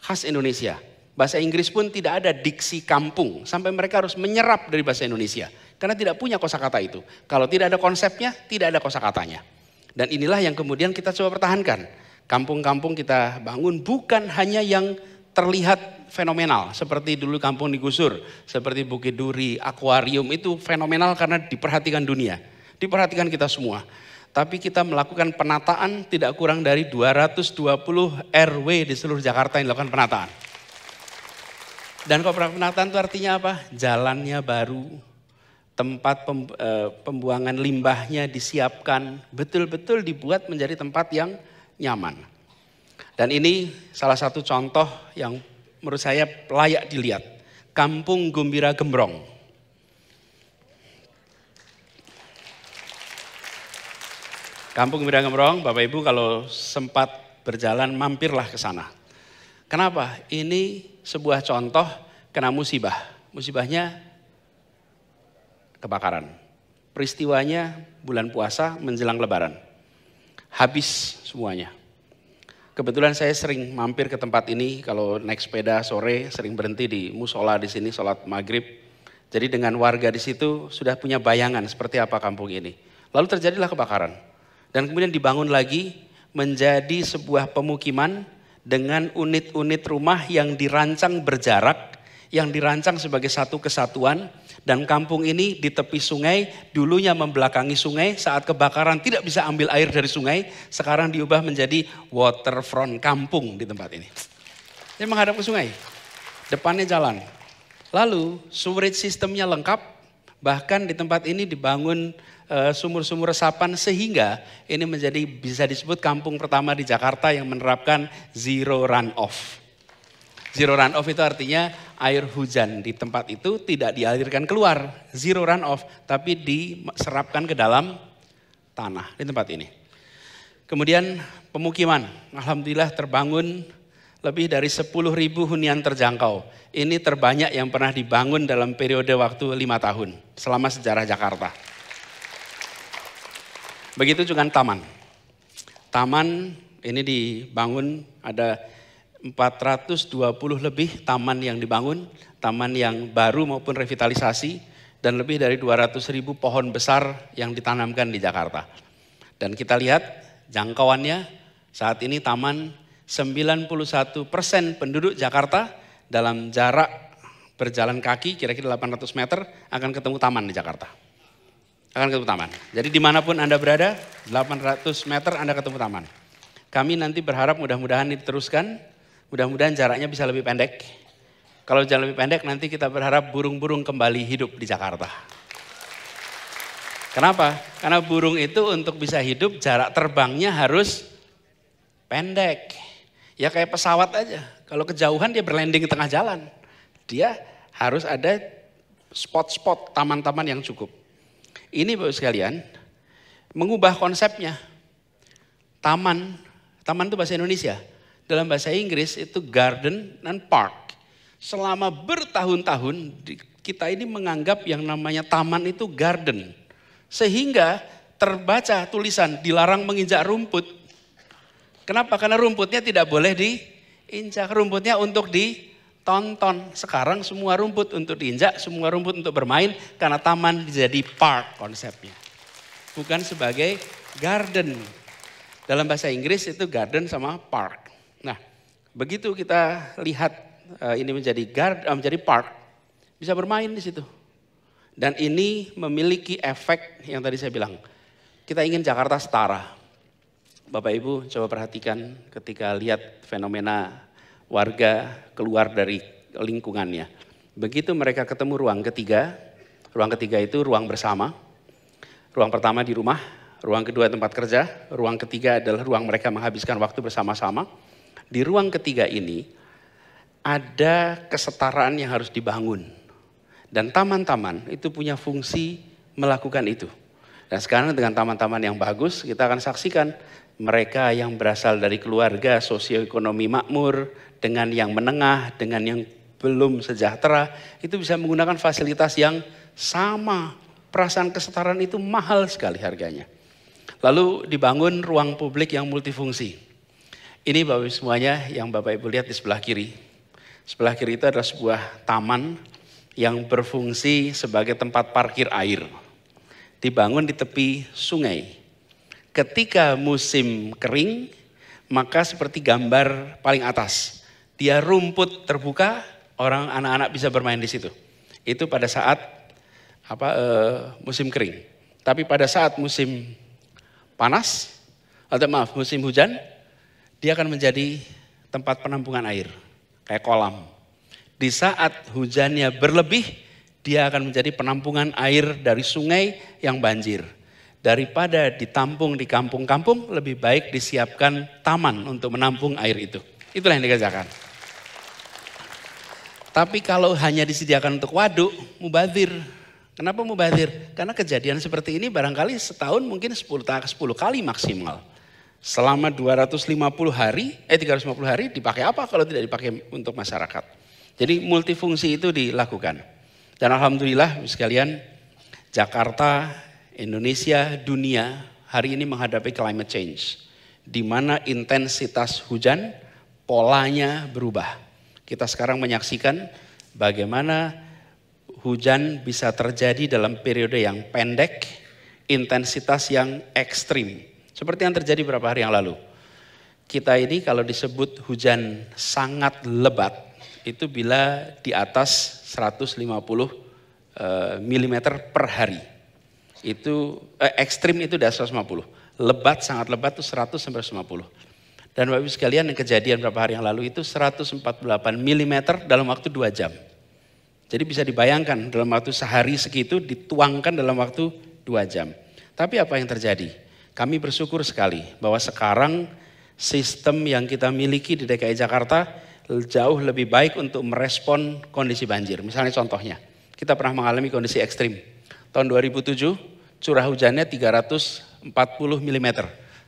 khas Indonesia. Bahasa Inggris pun tidak ada diksi kampung sampai mereka harus menyerap dari bahasa Indonesia karena tidak punya kosakata itu. Kalau tidak ada konsepnya, tidak ada kosakatanya. Dan inilah yang kemudian kita coba pertahankan. Kampung-kampung kita bangun bukan hanya yang terlihat fenomenal seperti dulu kampung di Gusur, seperti Bukit Duri, akuarium itu fenomenal karena diperhatikan dunia, diperhatikan kita semua tapi kita melakukan penataan tidak kurang dari 220 RW di seluruh Jakarta yang dilakukan penataan. Dan kalau penataan itu artinya apa? Jalannya baru, tempat e, pembuangan limbahnya disiapkan, betul-betul dibuat menjadi tempat yang nyaman. Dan ini salah satu contoh yang menurut saya layak dilihat. Kampung Gembira Gembrong Kampung Gembira Ngemrong, Bapak Ibu kalau sempat berjalan mampirlah ke sana. Kenapa? Ini sebuah contoh kena musibah. Musibahnya kebakaran. Peristiwanya bulan puasa menjelang lebaran. Habis semuanya. Kebetulan saya sering mampir ke tempat ini kalau naik sepeda sore sering berhenti di musola di sini sholat maghrib. Jadi dengan warga di situ sudah punya bayangan seperti apa kampung ini. Lalu terjadilah kebakaran dan kemudian dibangun lagi menjadi sebuah pemukiman dengan unit-unit rumah yang dirancang berjarak, yang dirancang sebagai satu kesatuan dan kampung ini di tepi sungai, dulunya membelakangi sungai, saat kebakaran tidak bisa ambil air dari sungai, sekarang diubah menjadi waterfront kampung di tempat ini. Dia menghadap ke sungai, depannya jalan. Lalu sewerage sistemnya lengkap, Bahkan di tempat ini dibangun eh, sumur-sumur resapan sehingga ini menjadi bisa disebut kampung pertama di Jakarta yang menerapkan zero run off Zero run off itu artinya air hujan di tempat itu tidak dialirkan keluar, zero run off tapi diserapkan ke dalam tanah di tempat ini. Kemudian pemukiman, alhamdulillah terbangun lebih dari 10 ribu hunian terjangkau. Ini terbanyak yang pernah dibangun dalam periode waktu lima tahun selama sejarah Jakarta. Begitu juga taman. Taman ini dibangun ada 420 lebih taman yang dibangun, taman yang baru maupun revitalisasi, dan lebih dari 200 ribu pohon besar yang ditanamkan di Jakarta. Dan kita lihat jangkauannya saat ini taman 91% penduduk Jakarta dalam jarak berjalan kaki kira-kira 800 meter akan ketemu taman di Jakarta. Akan ketemu taman. Jadi dimanapun Anda berada, 800 meter Anda ketemu taman. Kami nanti berharap mudah-mudahan diteruskan, mudah-mudahan jaraknya bisa lebih pendek. Kalau jalan lebih pendek nanti kita berharap burung-burung kembali hidup di Jakarta. Kenapa? Karena burung itu untuk bisa hidup jarak terbangnya harus pendek. Ya kayak pesawat aja. Kalau kejauhan dia berlanding di tengah jalan. Dia harus ada spot-spot, taman-taman yang cukup. Ini Bapak sekalian, mengubah konsepnya. Taman, taman itu bahasa Indonesia. Dalam bahasa Inggris itu garden dan park. Selama bertahun-tahun kita ini menganggap yang namanya taman itu garden. Sehingga terbaca tulisan dilarang menginjak rumput Kenapa? Karena rumputnya tidak boleh diinjak. Rumputnya untuk ditonton. Sekarang semua rumput untuk diinjak, semua rumput untuk bermain. Karena taman jadi park konsepnya. Bukan sebagai garden. Dalam bahasa Inggris itu garden sama park. Nah, begitu kita lihat eh, ini menjadi garden, eh, menjadi park, bisa bermain di situ. Dan ini memiliki efek yang tadi saya bilang. Kita ingin Jakarta setara Bapak Ibu coba perhatikan ketika lihat fenomena warga keluar dari lingkungannya. Begitu mereka ketemu ruang ketiga, ruang ketiga itu ruang bersama. Ruang pertama di rumah, ruang kedua tempat kerja, ruang ketiga adalah ruang mereka menghabiskan waktu bersama-sama. Di ruang ketiga ini ada kesetaraan yang harus dibangun. Dan taman-taman itu punya fungsi melakukan itu. Dan sekarang dengan taman-taman yang bagus, kita akan saksikan mereka yang berasal dari keluarga sosioekonomi makmur dengan yang menengah, dengan yang belum sejahtera, itu bisa menggunakan fasilitas yang sama. Perasaan kesetaraan itu mahal sekali harganya. Lalu dibangun ruang publik yang multifungsi. Ini Bapak Ibu semuanya yang Bapak Ibu lihat di sebelah kiri. Sebelah kiri itu adalah sebuah taman yang berfungsi sebagai tempat parkir air. Dibangun di tepi sungai ketika musim kering, maka seperti gambar paling atas. Dia rumput terbuka, orang anak-anak bisa bermain di situ. Itu pada saat apa e, musim kering. Tapi pada saat musim panas atau eh, maaf musim hujan, dia akan menjadi tempat penampungan air, kayak kolam. Di saat hujannya berlebih, dia akan menjadi penampungan air dari sungai yang banjir daripada ditampung di kampung-kampung, lebih baik disiapkan taman untuk menampung air itu. Itulah yang dikerjakan. Tapi kalau hanya disediakan untuk waduk, mubazir. Kenapa mubazir? Karena kejadian seperti ini barangkali setahun mungkin 10, 10 kali maksimal. Selama 250 hari, eh 350 hari dipakai apa kalau tidak dipakai untuk masyarakat. Jadi multifungsi itu dilakukan. Dan Alhamdulillah sekalian Jakarta Indonesia, dunia hari ini menghadapi climate change. Di mana intensitas hujan polanya berubah. Kita sekarang menyaksikan bagaimana hujan bisa terjadi dalam periode yang pendek, intensitas yang ekstrim. Seperti yang terjadi beberapa hari yang lalu. Kita ini kalau disebut hujan sangat lebat, itu bila di atas 150 eh, mm per hari itu eh, ekstrim itu udah 150. Lebat sangat lebat itu 100 sampai 150. Dan Bapak Ibu sekalian yang kejadian beberapa hari yang lalu itu 148 mm dalam waktu 2 jam. Jadi bisa dibayangkan dalam waktu sehari segitu dituangkan dalam waktu 2 jam. Tapi apa yang terjadi? Kami bersyukur sekali bahwa sekarang sistem yang kita miliki di DKI Jakarta jauh lebih baik untuk merespon kondisi banjir. Misalnya contohnya, kita pernah mengalami kondisi ekstrim. Tahun 2007 curah hujannya 340 mm.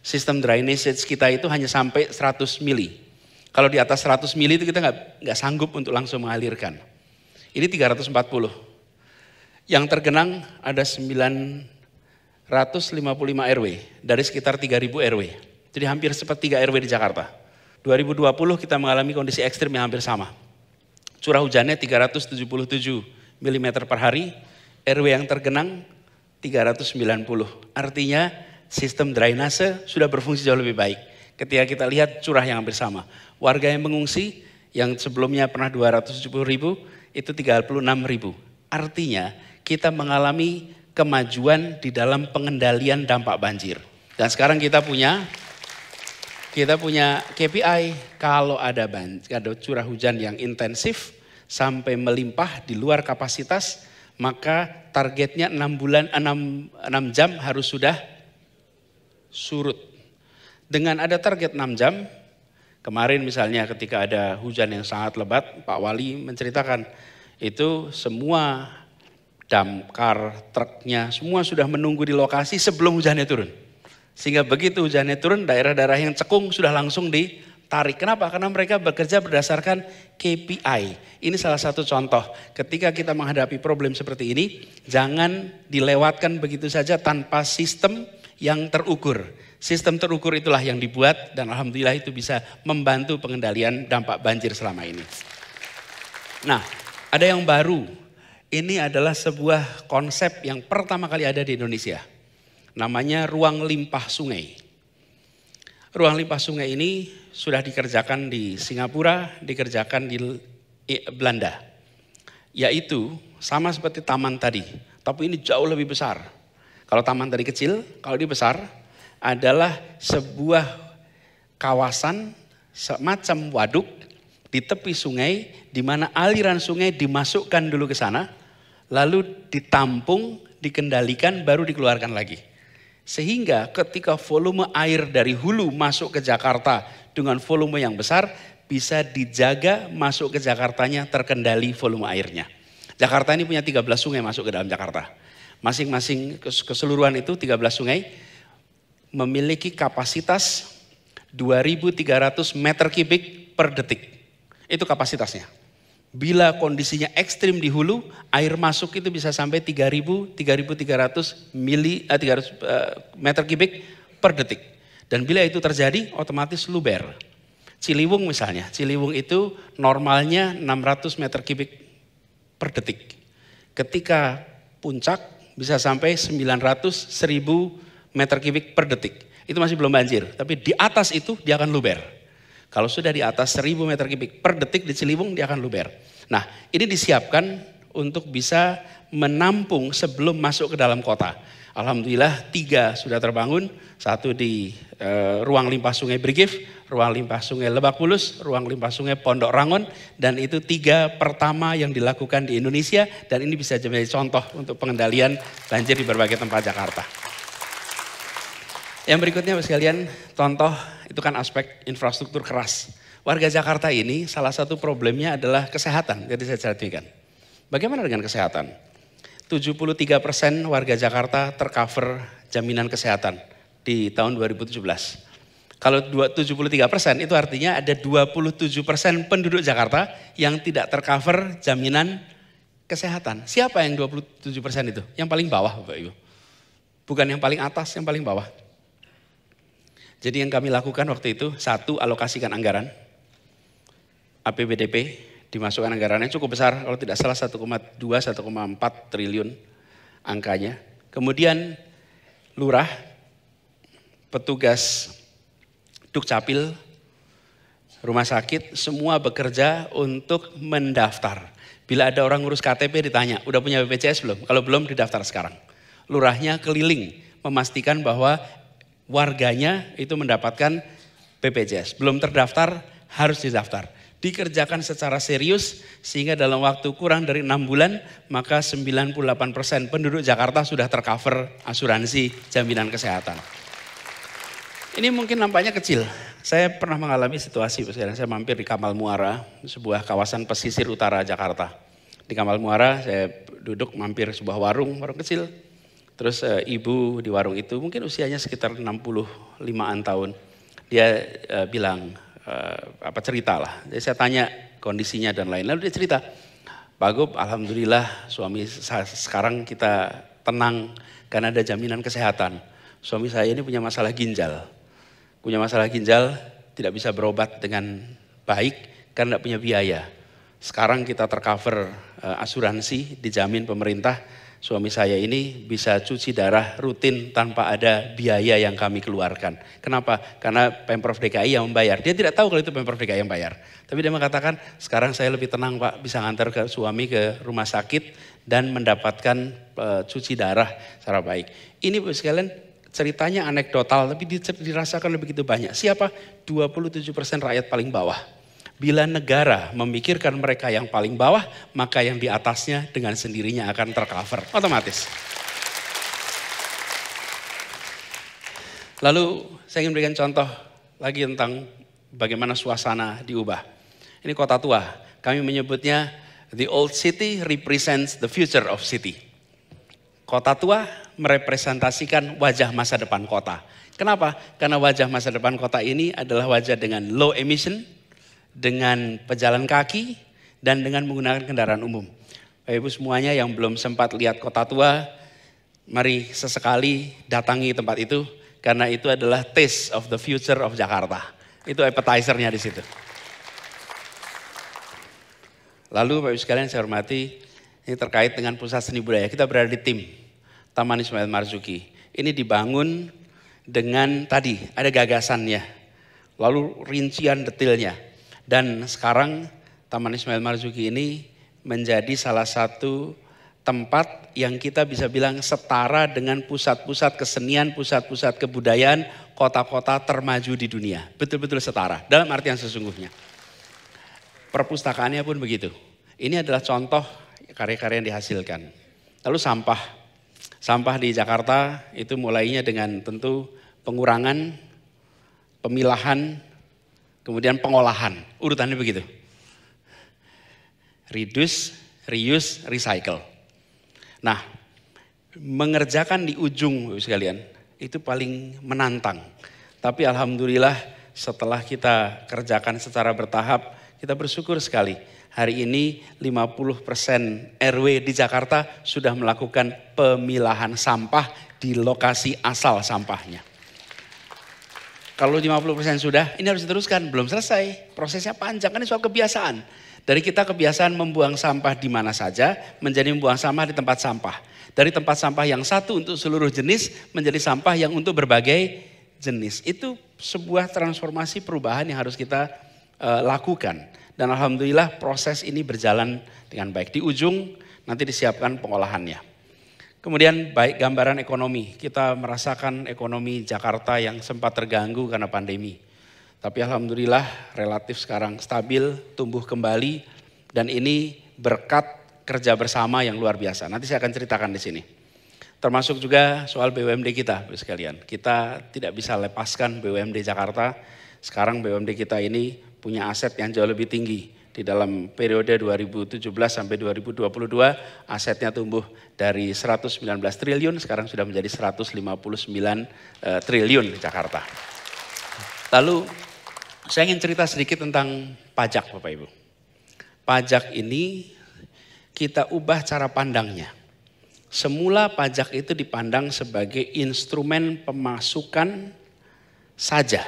Sistem drainase kita itu hanya sampai 100 mili. Kalau di atas 100 mili itu kita nggak nggak sanggup untuk langsung mengalirkan. Ini 340. Yang tergenang ada 955 RW dari sekitar 3.000 RW. Jadi hampir sepertiga RW di Jakarta. 2020 kita mengalami kondisi ekstrim yang hampir sama. Curah hujannya 377 mm per hari, RW yang tergenang 390. Artinya sistem drainase sudah berfungsi jauh lebih baik. Ketika kita lihat curah yang hampir sama. Warga yang mengungsi yang sebelumnya pernah 270 ribu itu 36 ribu. Artinya kita mengalami kemajuan di dalam pengendalian dampak banjir. Dan sekarang kita punya kita punya KPI kalau ada banjir, ada curah hujan yang intensif sampai melimpah di luar kapasitas, maka targetnya 6 bulan 6, 6 jam harus sudah surut. Dengan ada target 6 jam, kemarin misalnya ketika ada hujan yang sangat lebat, Pak Wali menceritakan itu semua damkar, truknya, semua sudah menunggu di lokasi sebelum hujannya turun. Sehingga begitu hujannya turun, daerah-daerah yang cekung sudah langsung di tarik. Kenapa? Karena mereka bekerja berdasarkan KPI. Ini salah satu contoh. Ketika kita menghadapi problem seperti ini, jangan dilewatkan begitu saja tanpa sistem yang terukur. Sistem terukur itulah yang dibuat dan alhamdulillah itu bisa membantu pengendalian dampak banjir selama ini. Nah, ada yang baru. Ini adalah sebuah konsep yang pertama kali ada di Indonesia. Namanya ruang limpah sungai. Ruang limpah sungai ini sudah dikerjakan di Singapura, dikerjakan di Belanda. Yaitu sama seperti taman tadi, tapi ini jauh lebih besar. Kalau taman tadi kecil, kalau di besar adalah sebuah kawasan semacam waduk di tepi sungai di mana aliran sungai dimasukkan dulu ke sana, lalu ditampung, dikendalikan baru dikeluarkan lagi. Sehingga ketika volume air dari hulu masuk ke Jakarta dengan volume yang besar bisa dijaga masuk ke Jakartanya terkendali volume airnya. Jakarta ini punya 13 sungai masuk ke dalam Jakarta. Masing-masing keseluruhan itu 13 sungai memiliki kapasitas 2300 meter kubik per detik. Itu kapasitasnya. Bila kondisinya ekstrim di hulu, air masuk itu bisa sampai 3000, 3300 mili, eh, 300 eh, meter kubik per detik. Dan bila itu terjadi, otomatis luber. Ciliwung misalnya, Ciliwung itu normalnya 600 meter kubik per detik. Ketika puncak bisa sampai 900 1000 meter kubik per detik. Itu masih belum banjir, tapi di atas itu dia akan luber. Kalau sudah di atas 1000 meter kubik per detik di Ciliwung dia akan luber. Nah, ini disiapkan untuk bisa menampung sebelum masuk ke dalam kota. Alhamdulillah tiga sudah terbangun, satu di e, ruang limpah sungai Brigif, ruang limpah sungai Lebak Bulus, ruang limpah sungai Pondok Rangon, dan itu tiga pertama yang dilakukan di Indonesia, dan ini bisa menjadi contoh untuk pengendalian banjir di berbagai tempat Jakarta. Yang berikutnya sekalian, contoh itu kan aspek infrastruktur keras. Warga Jakarta ini salah satu problemnya adalah kesehatan, jadi saya ceritakan. Bagaimana dengan kesehatan? 73 persen warga Jakarta tercover jaminan kesehatan di tahun 2017. Kalau 73 persen itu artinya ada 27 persen penduduk Jakarta yang tidak tercover jaminan kesehatan. Siapa yang 27 persen itu? Yang paling bawah Bapak Ibu. Bukan yang paling atas, yang paling bawah. Jadi yang kami lakukan waktu itu, satu alokasikan anggaran, APBDP, dimasukkan anggarannya cukup besar, kalau tidak salah 1,2 1,4 triliun angkanya. Kemudian lurah, petugas Dukcapil, rumah sakit, semua bekerja untuk mendaftar. Bila ada orang ngurus KTP ditanya, udah punya BPJS belum? Kalau belum didaftar sekarang. Lurahnya keliling memastikan bahwa warganya itu mendapatkan BPJS. Belum terdaftar harus didaftar dikerjakan secara serius sehingga dalam waktu kurang dari enam bulan maka 98% penduduk Jakarta sudah tercover asuransi jaminan kesehatan. Ini mungkin nampaknya kecil. Saya pernah mengalami situasi, saya mampir di Kamal Muara, sebuah kawasan pesisir utara Jakarta. Di Kamal Muara saya duduk mampir sebuah warung, warung kecil. Terus e, ibu di warung itu mungkin usianya sekitar 65-an tahun. Dia e, bilang, uh, apa cerita lah. Jadi saya tanya kondisinya dan lain. lain Lalu dia cerita, Pak Gub, alhamdulillah suami saya, sekarang kita tenang karena ada jaminan kesehatan. Suami saya ini punya masalah ginjal, punya masalah ginjal tidak bisa berobat dengan baik karena tidak punya biaya. Sekarang kita tercover uh, asuransi dijamin pemerintah suami saya ini bisa cuci darah rutin tanpa ada biaya yang kami keluarkan. Kenapa? Karena Pemprov DKI yang membayar. Dia tidak tahu kalau itu Pemprov DKI yang bayar. Tapi dia mengatakan, sekarang saya lebih tenang Pak, bisa ngantar ke suami ke rumah sakit dan mendapatkan uh, cuci darah secara baik. Ini sekalian ceritanya anekdotal, tapi dirasakan begitu banyak. Siapa? 27% rakyat paling bawah Bila negara memikirkan mereka yang paling bawah, maka yang di atasnya dengan sendirinya akan tercover otomatis. Lalu saya ingin berikan contoh lagi tentang bagaimana suasana diubah. Ini kota tua. Kami menyebutnya the old city represents the future of city. Kota tua merepresentasikan wajah masa depan kota. Kenapa? Karena wajah masa depan kota ini adalah wajah dengan low emission, dengan pejalan kaki, dan dengan menggunakan kendaraan umum. Bapak Ibu semuanya yang belum sempat lihat kota tua, mari sesekali datangi tempat itu karena itu adalah taste of the future of Jakarta. Itu appetizernya di situ. Lalu Bapak Ibu sekalian saya hormati, ini terkait dengan pusat seni budaya. Kita berada di tim Taman Ismail Marzuki. Ini dibangun dengan tadi ada gagasannya, lalu rincian detailnya. Dan sekarang Taman Ismail Marzuki ini menjadi salah satu tempat yang kita bisa bilang setara dengan pusat-pusat kesenian, pusat-pusat kebudayaan, kota-kota termaju di dunia. Betul-betul setara dalam artian sesungguhnya. Perpustakaannya pun begitu. Ini adalah contoh karya-karya yang dihasilkan. Lalu sampah. Sampah di Jakarta itu mulainya dengan tentu pengurangan, pemilahan, kemudian pengolahan. Urutannya begitu. Reduce, reuse, recycle. Nah, mengerjakan di ujung sekalian itu paling menantang. Tapi alhamdulillah setelah kita kerjakan secara bertahap, kita bersyukur sekali. Hari ini 50% RW di Jakarta sudah melakukan pemilahan sampah di lokasi asal sampahnya. Kalau 50% sudah, ini harus diteruskan. Belum selesai. Prosesnya panjang. Kan ini soal kebiasaan. Dari kita kebiasaan membuang sampah di mana saja, menjadi membuang sampah di tempat sampah. Dari tempat sampah yang satu untuk seluruh jenis, menjadi sampah yang untuk berbagai jenis. Itu sebuah transformasi perubahan yang harus kita e, lakukan. Dan Alhamdulillah proses ini berjalan dengan baik. Di ujung nanti disiapkan pengolahannya. Kemudian baik gambaran ekonomi, kita merasakan ekonomi Jakarta yang sempat terganggu karena pandemi. Tapi alhamdulillah relatif sekarang stabil, tumbuh kembali dan ini berkat kerja bersama yang luar biasa. Nanti saya akan ceritakan di sini. Termasuk juga soal BUMD kita sekalian. Kita tidak bisa lepaskan BUMD Jakarta. Sekarang BUMD kita ini punya aset yang jauh lebih tinggi di dalam periode 2017 sampai 2022 asetnya tumbuh dari 119 triliun sekarang sudah menjadi 159 eh, triliun di Jakarta. Lalu saya ingin cerita sedikit tentang pajak Bapak Ibu. Pajak ini kita ubah cara pandangnya. Semula pajak itu dipandang sebagai instrumen pemasukan saja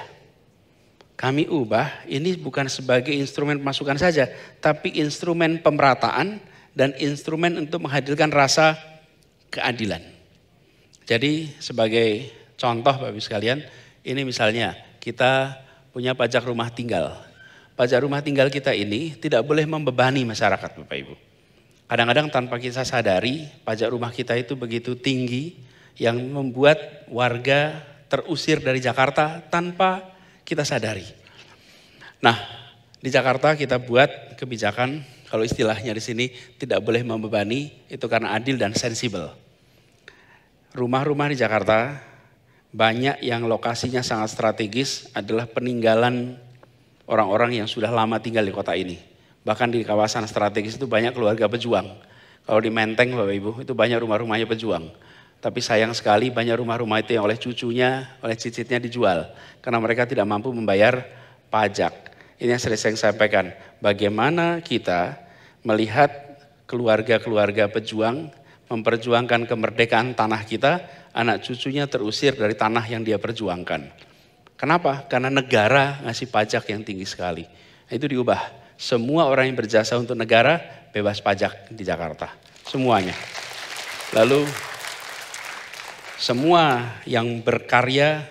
kami ubah ini bukan sebagai instrumen pemasukan saja, tapi instrumen pemerataan dan instrumen untuk menghadirkan rasa keadilan. Jadi sebagai contoh Bapak Ibu sekalian, ini misalnya kita punya pajak rumah tinggal. Pajak rumah tinggal kita ini tidak boleh membebani masyarakat Bapak Ibu. Kadang-kadang tanpa kita sadari, pajak rumah kita itu begitu tinggi yang membuat warga terusir dari Jakarta tanpa kita sadari. Nah, di Jakarta kita buat kebijakan kalau istilahnya di sini tidak boleh membebani itu karena adil dan sensibel. Rumah-rumah di Jakarta banyak yang lokasinya sangat strategis adalah peninggalan orang-orang yang sudah lama tinggal di kota ini. Bahkan di kawasan strategis itu banyak keluarga pejuang. Kalau di Menteng Bapak Ibu itu banyak rumah-rumahnya pejuang. Tapi sayang sekali banyak rumah-rumah itu yang oleh cucunya, oleh cicitnya dijual. Karena mereka tidak mampu membayar pajak. Ini yang sering saya sampaikan. Bagaimana kita melihat keluarga-keluarga pejuang memperjuangkan kemerdekaan tanah kita, anak cucunya terusir dari tanah yang dia perjuangkan. Kenapa? Karena negara ngasih pajak yang tinggi sekali. Nah, itu diubah. Semua orang yang berjasa untuk negara bebas pajak di Jakarta. Semuanya. Lalu semua yang berkarya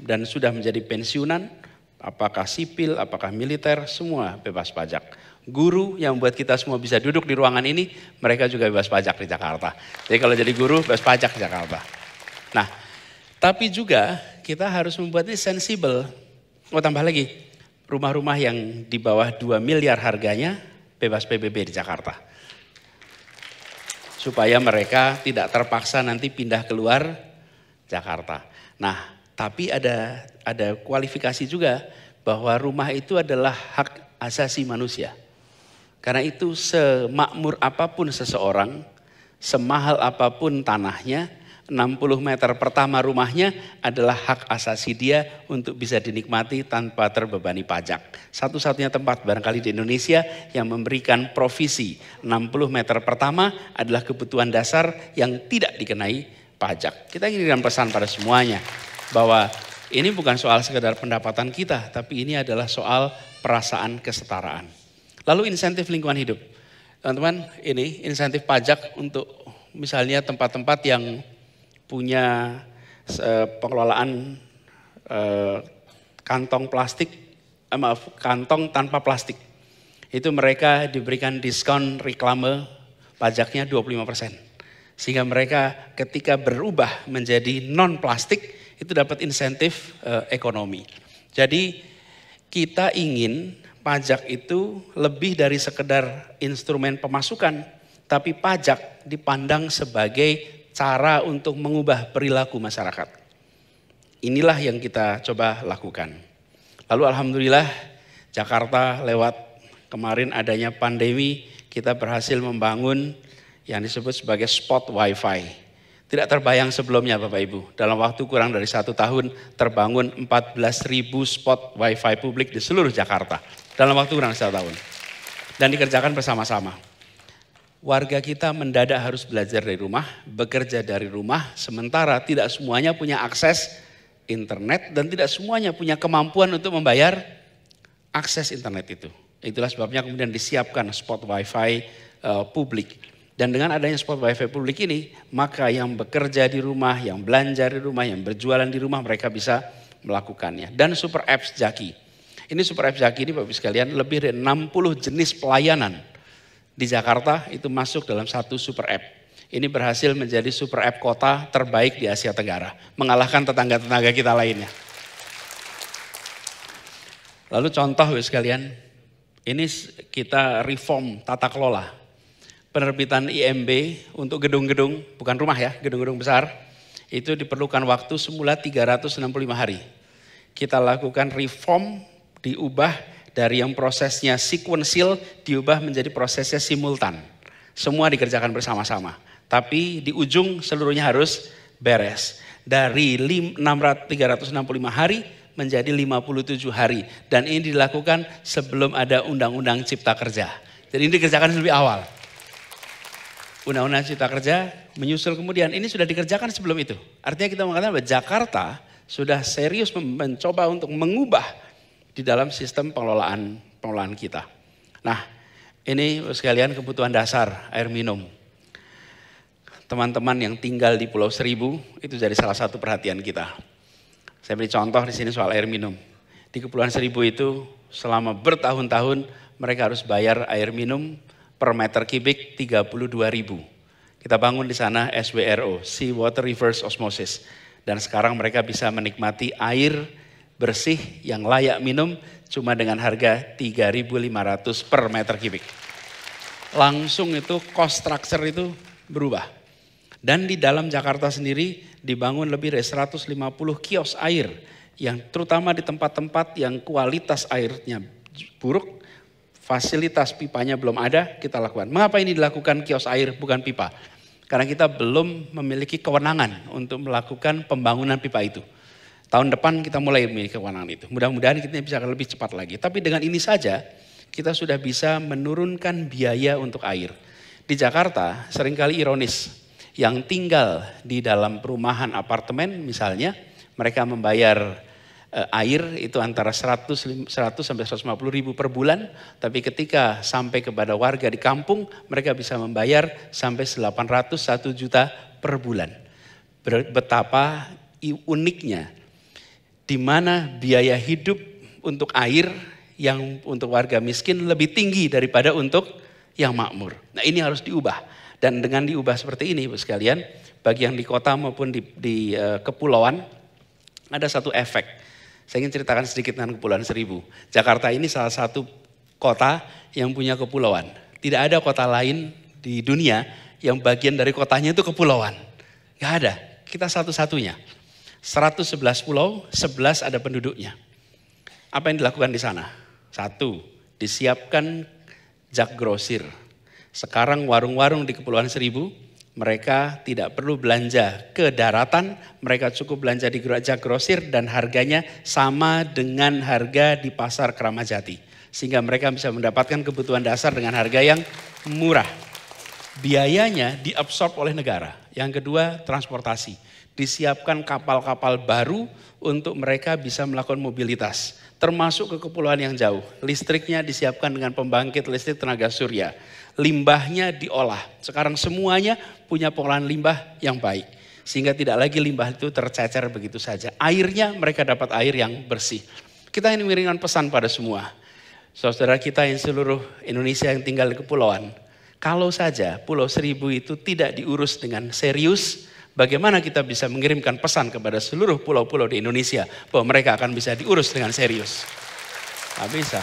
dan sudah menjadi pensiunan, apakah sipil, apakah militer, semua bebas pajak. Guru yang membuat kita semua bisa duduk di ruangan ini, mereka juga bebas pajak di Jakarta. Jadi kalau jadi guru, bebas pajak di Jakarta. Nah, tapi juga kita harus membuatnya sensibel. Oh tambah lagi, rumah-rumah yang di bawah 2 miliar harganya bebas PBB di Jakarta supaya mereka tidak terpaksa nanti pindah keluar Jakarta. Nah, tapi ada ada kualifikasi juga bahwa rumah itu adalah hak asasi manusia. Karena itu semakmur apapun seseorang, semahal apapun tanahnya, 60 meter pertama rumahnya adalah hak asasi dia untuk bisa dinikmati tanpa terbebani pajak. Satu-satunya tempat barangkali di Indonesia yang memberikan provisi 60 meter pertama adalah kebutuhan dasar yang tidak dikenai pajak. Kita ingin pesan pada semuanya bahwa ini bukan soal sekedar pendapatan kita, tapi ini adalah soal perasaan kesetaraan. Lalu insentif lingkungan hidup. Teman-teman, ini insentif pajak untuk misalnya tempat-tempat yang punya pengelolaan e, kantong plastik, eh, maaf, kantong tanpa plastik. Itu mereka diberikan diskon reklame pajaknya 25%. Sehingga mereka ketika berubah menjadi non plastik itu dapat insentif e, ekonomi. Jadi kita ingin pajak itu lebih dari sekedar instrumen pemasukan, tapi pajak dipandang sebagai cara untuk mengubah perilaku masyarakat. Inilah yang kita coba lakukan. Lalu alhamdulillah Jakarta lewat kemarin adanya pandemi kita berhasil membangun yang disebut sebagai spot wifi. Tidak terbayang sebelumnya Bapak Ibu. Dalam waktu kurang dari satu tahun terbangun 14.000 spot wifi publik di seluruh Jakarta. Dalam waktu kurang satu tahun. Dan dikerjakan bersama-sama warga kita mendadak harus belajar dari rumah, bekerja dari rumah, sementara tidak semuanya punya akses internet dan tidak semuanya punya kemampuan untuk membayar akses internet itu. Itulah sebabnya kemudian disiapkan spot wifi uh, publik. Dan dengan adanya spot wifi publik ini, maka yang bekerja di rumah, yang belanja di rumah, yang berjualan di rumah mereka bisa melakukannya. Dan super apps Jaki. Ini super apps Jaki ini Bapak sekalian lebih dari 60 jenis pelayanan di Jakarta itu masuk dalam satu super app. Ini berhasil menjadi super app kota terbaik di Asia Tenggara, mengalahkan tetangga-tetangga kita lainnya. Lalu contoh sekalian, ini kita reform tata kelola. Penerbitan IMB untuk gedung-gedung, bukan rumah ya, gedung-gedung besar, itu diperlukan waktu semula 365 hari. Kita lakukan reform, diubah dari yang prosesnya sequential diubah menjadi prosesnya simultan. Semua dikerjakan bersama-sama. Tapi di ujung seluruhnya harus beres. Dari 365 hari menjadi 57 hari. Dan ini dilakukan sebelum ada undang-undang cipta kerja. Jadi ini dikerjakan lebih awal. Undang-undang cipta kerja menyusul kemudian. Ini sudah dikerjakan sebelum itu. Artinya kita mengatakan bahwa Jakarta sudah serius mencoba untuk mengubah di dalam sistem pengelolaan pengelolaan kita. Nah, ini sekalian kebutuhan dasar air minum. Teman-teman yang tinggal di Pulau Seribu itu jadi salah satu perhatian kita. Saya beri contoh di sini soal air minum. Di Kepulauan Seribu itu selama bertahun-tahun mereka harus bayar air minum per meter kubik 32.000. Kita bangun di sana SWRO, Sea Water Reverse Osmosis. Dan sekarang mereka bisa menikmati air bersih yang layak minum cuma dengan harga 3.500 per meter kubik. Langsung itu cost structure itu berubah. Dan di dalam Jakarta sendiri dibangun lebih dari 150 kios air yang terutama di tempat-tempat yang kualitas airnya buruk, fasilitas pipanya belum ada, kita lakukan. Mengapa ini dilakukan kios air bukan pipa? Karena kita belum memiliki kewenangan untuk melakukan pembangunan pipa itu. Tahun depan kita mulai memiliki kewenangan itu. Mudah-mudahan kita bisa lebih cepat lagi. Tapi dengan ini saja kita sudah bisa menurunkan biaya untuk air. Di Jakarta seringkali ironis yang tinggal di dalam perumahan apartemen misalnya mereka membayar eh, air itu antara 100, 100 sampai 150 ribu per bulan, tapi ketika sampai kepada warga di kampung, mereka bisa membayar sampai 801 juta per bulan. Betapa uniknya di mana biaya hidup untuk air yang untuk warga miskin lebih tinggi daripada untuk yang makmur. Nah ini harus diubah. Dan dengan diubah seperti ini Ibu sekalian, bagi yang di kota maupun di, di uh, kepulauan, ada satu efek. Saya ingin ceritakan sedikit tentang Kepulauan Seribu. Jakarta ini salah satu kota yang punya kepulauan. Tidak ada kota lain di dunia yang bagian dari kotanya itu kepulauan. Gak ada, kita satu-satunya. 111 pulau, 11 ada penduduknya. Apa yang dilakukan di sana? Satu, disiapkan jak grosir. Sekarang warung-warung di Kepulauan Seribu, mereka tidak perlu belanja ke daratan, mereka cukup belanja di jak grosir dan harganya sama dengan harga di pasar Kramajati. Sehingga mereka bisa mendapatkan kebutuhan dasar dengan harga yang murah. Biayanya diabsorb oleh negara. Yang kedua, transportasi disiapkan kapal-kapal baru untuk mereka bisa melakukan mobilitas, termasuk ke kepulauan yang jauh. Listriknya disiapkan dengan pembangkit listrik tenaga surya. Limbahnya diolah. Sekarang semuanya punya pengolahan limbah yang baik. Sehingga tidak lagi limbah itu tercecer begitu saja. Airnya mereka dapat air yang bersih. Kita ingin mengirimkan pesan pada semua. Saudara kita yang seluruh Indonesia yang tinggal di kepulauan. Kalau saja Pulau Seribu itu tidak diurus dengan serius, Bagaimana kita bisa mengirimkan pesan kepada seluruh pulau-pulau di Indonesia bahwa mereka akan bisa diurus dengan serius? Gak bisa.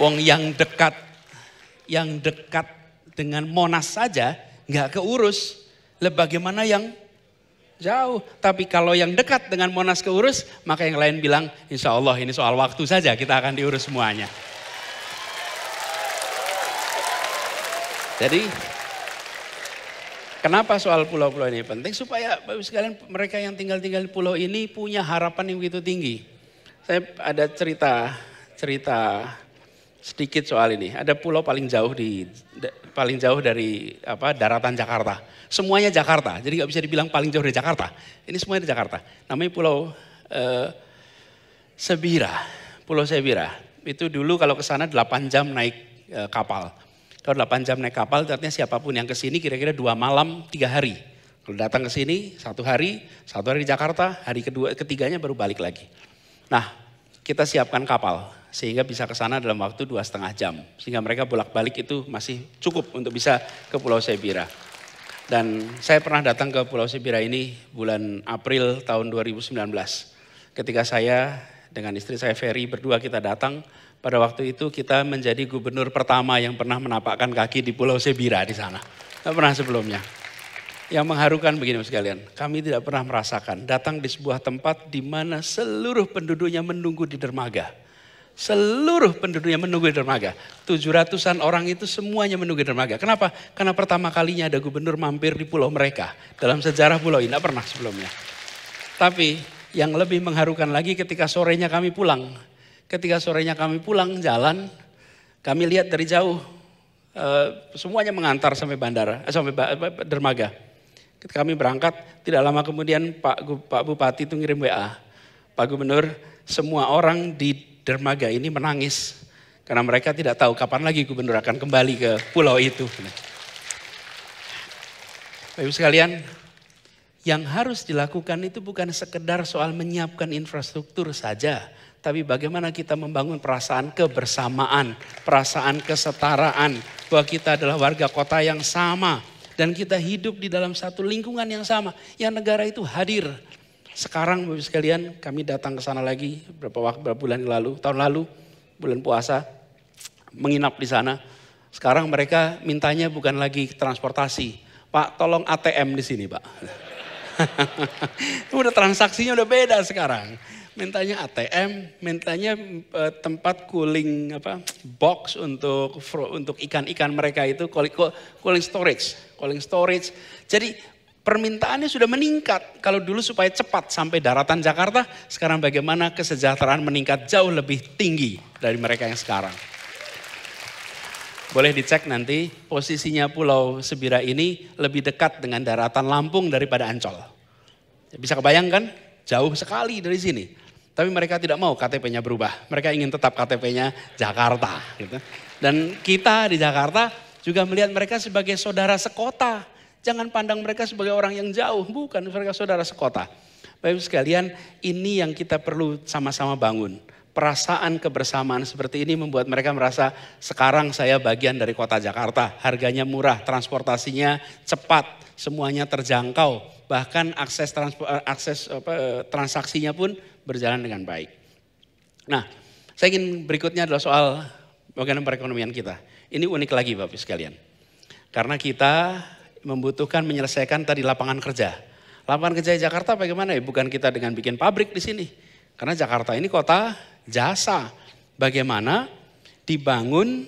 Wong yang dekat, yang dekat dengan Monas saja nggak keurus. Le bagaimana yang jauh? Tapi kalau yang dekat dengan Monas keurus, maka yang lain bilang, insya Allah ini soal waktu saja kita akan diurus semuanya. Jadi Kenapa soal pulau-pulau ini penting? Supaya sekalian mereka yang tinggal-tinggal di pulau ini punya harapan yang begitu tinggi. Saya ada cerita cerita sedikit soal ini. Ada pulau paling jauh di paling jauh dari apa daratan Jakarta. Semuanya Jakarta. Jadi nggak bisa dibilang paling jauh dari Jakarta. Ini semuanya di Jakarta. Namanya Pulau eh, Sebira. Pulau Sebira. Itu dulu kalau ke sana 8 jam naik eh, kapal. Kalau 8 jam naik kapal artinya siapapun yang ke sini kira-kira dua malam, tiga hari. Kalau datang ke sini satu hari, satu hari di Jakarta, hari kedua ketiganya baru balik lagi. Nah, kita siapkan kapal sehingga bisa ke sana dalam waktu dua setengah jam. Sehingga mereka bolak-balik itu masih cukup untuk bisa ke Pulau Sebira. Dan saya pernah datang ke Pulau Sebira ini bulan April tahun 2019. Ketika saya dengan istri saya Ferry berdua kita datang, pada waktu itu kita menjadi gubernur pertama yang pernah menapakkan kaki di Pulau Sebira di sana. Tidak pernah sebelumnya. Yang mengharukan begini mas kalian, kami tidak pernah merasakan datang di sebuah tempat di mana seluruh penduduknya menunggu di dermaga. Seluruh penduduknya menunggu di dermaga. Tujuh ratusan orang itu semuanya menunggu di dermaga. Kenapa? Karena pertama kalinya ada gubernur mampir di pulau mereka. Dalam sejarah pulau ini, tidak pernah sebelumnya. Tapi yang lebih mengharukan lagi ketika sorenya kami pulang. Ketika sorenya kami pulang jalan, kami lihat dari jauh uh, semuanya mengantar sampai bandara, eh, sampai dermaga. Ketika kami berangkat, tidak lama kemudian Pak Pak Bupati itu ngirim WA. Pak Gubernur, semua orang di dermaga ini menangis karena mereka tidak tahu kapan lagi gubernur akan kembali ke pulau itu. Bapak nah, Ibu sekalian, yang harus dilakukan itu bukan sekedar soal menyiapkan infrastruktur saja, tapi bagaimana kita membangun perasaan kebersamaan, perasaan kesetaraan bahwa kita adalah warga kota yang sama dan kita hidup di dalam satu lingkungan yang sama yang negara itu hadir. Sekarang Bapak sekalian kami datang ke sana lagi beberapa waktu beberapa bulan lalu, tahun lalu bulan puasa menginap di sana. Sekarang mereka mintanya bukan lagi transportasi. Pak, tolong ATM di sini, Pak. udah transaksinya udah beda sekarang mintanya ATM, mintanya uh, tempat cooling apa box untuk untuk ikan-ikan mereka itu cooling storage, cooling storage. Jadi permintaannya sudah meningkat. Kalau dulu supaya cepat sampai daratan Jakarta, sekarang bagaimana kesejahteraan meningkat jauh lebih tinggi dari mereka yang sekarang. Boleh dicek nanti posisinya Pulau Sebira ini lebih dekat dengan daratan Lampung daripada Ancol. Bisa kebayangkan? Jauh sekali dari sini. Tapi mereka tidak mau KTP-nya berubah. Mereka ingin tetap KTP-nya Jakarta. Gitu. Dan kita di Jakarta juga melihat mereka sebagai saudara sekota. Jangan pandang mereka sebagai orang yang jauh. Bukan, mereka saudara sekota. Baik sekalian, ini yang kita perlu sama-sama bangun. Perasaan kebersamaan seperti ini membuat mereka merasa sekarang saya bagian dari kota Jakarta. Harganya murah, transportasinya cepat, semuanya terjangkau. Bahkan akses, trans, eh, akses apa, eh, transaksinya pun berjalan dengan baik. Nah, saya ingin berikutnya adalah soal bagaimana perekonomian kita. Ini unik lagi Bapak ibu sekalian. Karena kita membutuhkan menyelesaikan tadi lapangan kerja. Lapangan kerja di Jakarta bagaimana ya? Bukan kita dengan bikin pabrik di sini. Karena Jakarta ini kota jasa. Bagaimana dibangun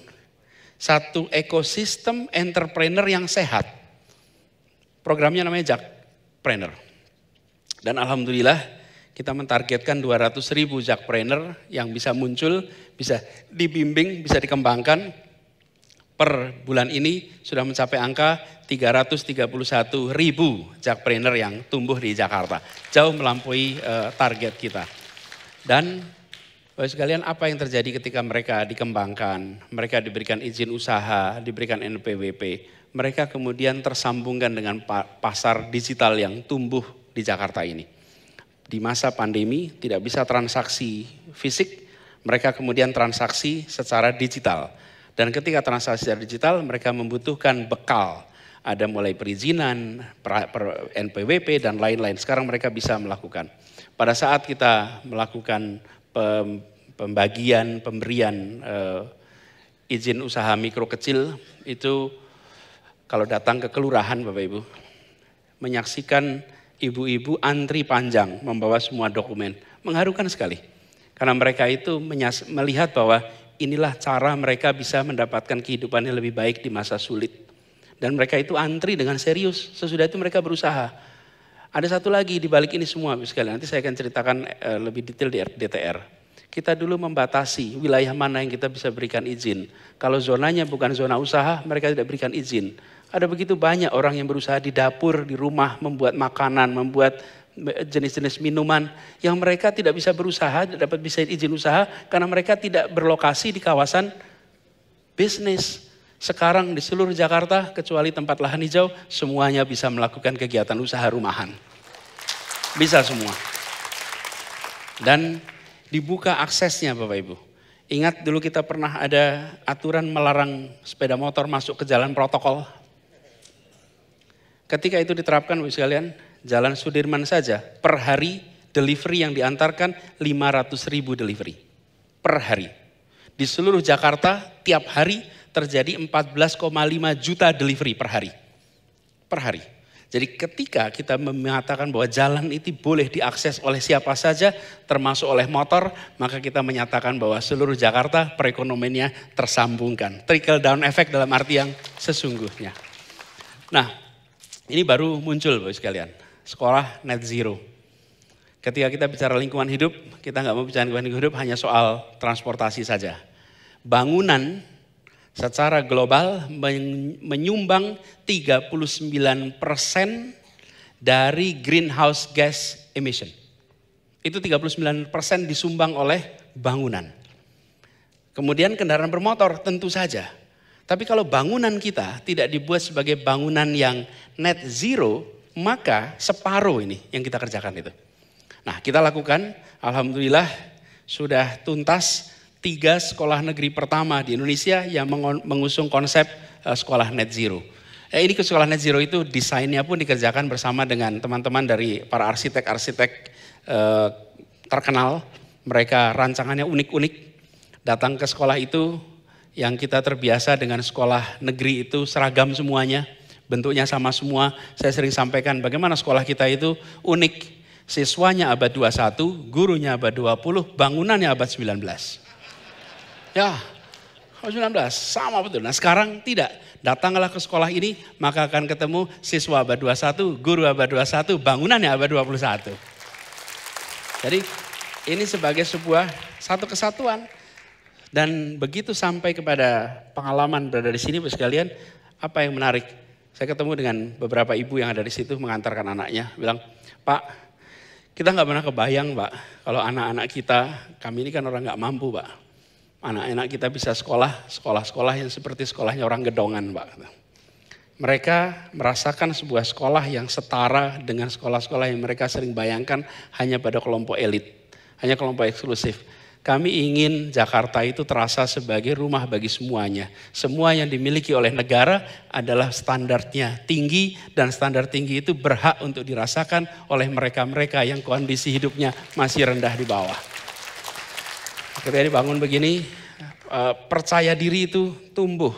satu ekosistem entrepreneur yang sehat. Programnya namanya Jakpreneur. Dan alhamdulillah kita mentargetkan 200 ribu jakpreneur yang bisa muncul, bisa dibimbing, bisa dikembangkan. Per bulan ini sudah mencapai angka 331 ribu jakpreneur yang tumbuh di Jakarta. Jauh melampaui uh, target kita. Dan Bapak sekalian apa yang terjadi ketika mereka dikembangkan, mereka diberikan izin usaha, diberikan NPWP, mereka kemudian tersambungkan dengan pasar digital yang tumbuh di Jakarta ini di masa pandemi tidak bisa transaksi fisik, mereka kemudian transaksi secara digital. Dan ketika transaksi secara digital, mereka membutuhkan bekal. Ada mulai perizinan, NPWP, dan lain-lain. Sekarang mereka bisa melakukan. Pada saat kita melakukan pembagian, pemberian eh, izin usaha mikro kecil, itu kalau datang ke kelurahan Bapak Ibu, menyaksikan ibu-ibu antri panjang membawa semua dokumen. Mengharukan sekali. Karena mereka itu melihat bahwa inilah cara mereka bisa mendapatkan kehidupannya lebih baik di masa sulit. Dan mereka itu antri dengan serius. Sesudah itu mereka berusaha. Ada satu lagi di balik ini semua, sekali nanti saya akan ceritakan eh, lebih detail di DTR. Kita dulu membatasi wilayah mana yang kita bisa berikan izin. Kalau zonanya bukan zona usaha, mereka tidak berikan izin ada begitu banyak orang yang berusaha di dapur, di rumah, membuat makanan, membuat jenis-jenis minuman yang mereka tidak bisa berusaha, tidak dapat bisa izin usaha karena mereka tidak berlokasi di kawasan bisnis. Sekarang di seluruh Jakarta kecuali tempat lahan hijau semuanya bisa melakukan kegiatan usaha rumahan. Bisa semua. Dan dibuka aksesnya Bapak Ibu. Ingat dulu kita pernah ada aturan melarang sepeda motor masuk ke jalan protokol Ketika itu diterapkan Bapak sekalian, Jalan Sudirman saja per hari delivery yang diantarkan 500 ribu delivery per hari. Di seluruh Jakarta tiap hari terjadi 14,5 juta delivery per hari. Per hari. Jadi ketika kita mengatakan bahwa jalan itu boleh diakses oleh siapa saja, termasuk oleh motor, maka kita menyatakan bahwa seluruh Jakarta perekonomiannya tersambungkan. Trickle down effect dalam arti yang sesungguhnya. Nah, ini baru muncul Bapak sekalian, sekolah net zero. Ketika kita bicara lingkungan hidup, kita nggak mau bicara lingkungan hidup hanya soal transportasi saja. Bangunan secara global menyumbang 39 persen dari greenhouse gas emission. Itu 39 persen disumbang oleh bangunan. Kemudian kendaraan bermotor tentu saja tapi kalau bangunan kita tidak dibuat sebagai bangunan yang net zero, maka separuh ini yang kita kerjakan itu. Nah, kita lakukan, alhamdulillah sudah tuntas tiga sekolah negeri pertama di Indonesia yang mengusung konsep eh, sekolah net zero. Eh, ini ke sekolah net zero itu desainnya pun dikerjakan bersama dengan teman-teman dari para arsitek-arsitek eh, terkenal. Mereka rancangannya unik-unik. Datang ke sekolah itu yang kita terbiasa dengan sekolah negeri itu seragam semuanya, bentuknya sama semua. Saya sering sampaikan bagaimana sekolah kita itu unik. Siswanya abad 21, gurunya abad 20, bangunannya abad 19. Ya, abad 19, sama betul. Nah sekarang tidak, datanglah ke sekolah ini, maka akan ketemu siswa abad 21, guru abad 21, bangunannya abad 21. Jadi ini sebagai sebuah satu kesatuan. Dan begitu sampai kepada pengalaman berada di sini, sekalian, apa yang menarik? Saya ketemu dengan beberapa ibu yang ada di situ mengantarkan anaknya, bilang, Pak, kita nggak pernah kebayang, Pak, kalau anak-anak kita, kami ini kan orang nggak mampu, Pak. Anak-anak kita bisa sekolah, sekolah-sekolah yang seperti sekolahnya orang gedongan, Pak. Mereka merasakan sebuah sekolah yang setara dengan sekolah-sekolah yang mereka sering bayangkan hanya pada kelompok elit, hanya kelompok eksklusif. Kami ingin Jakarta itu terasa sebagai rumah bagi semuanya. Semua yang dimiliki oleh negara adalah standarnya tinggi dan standar tinggi itu berhak untuk dirasakan oleh mereka-mereka yang kondisi hidupnya masih rendah di bawah. Ketika dibangun begini, eh, percaya diri itu tumbuh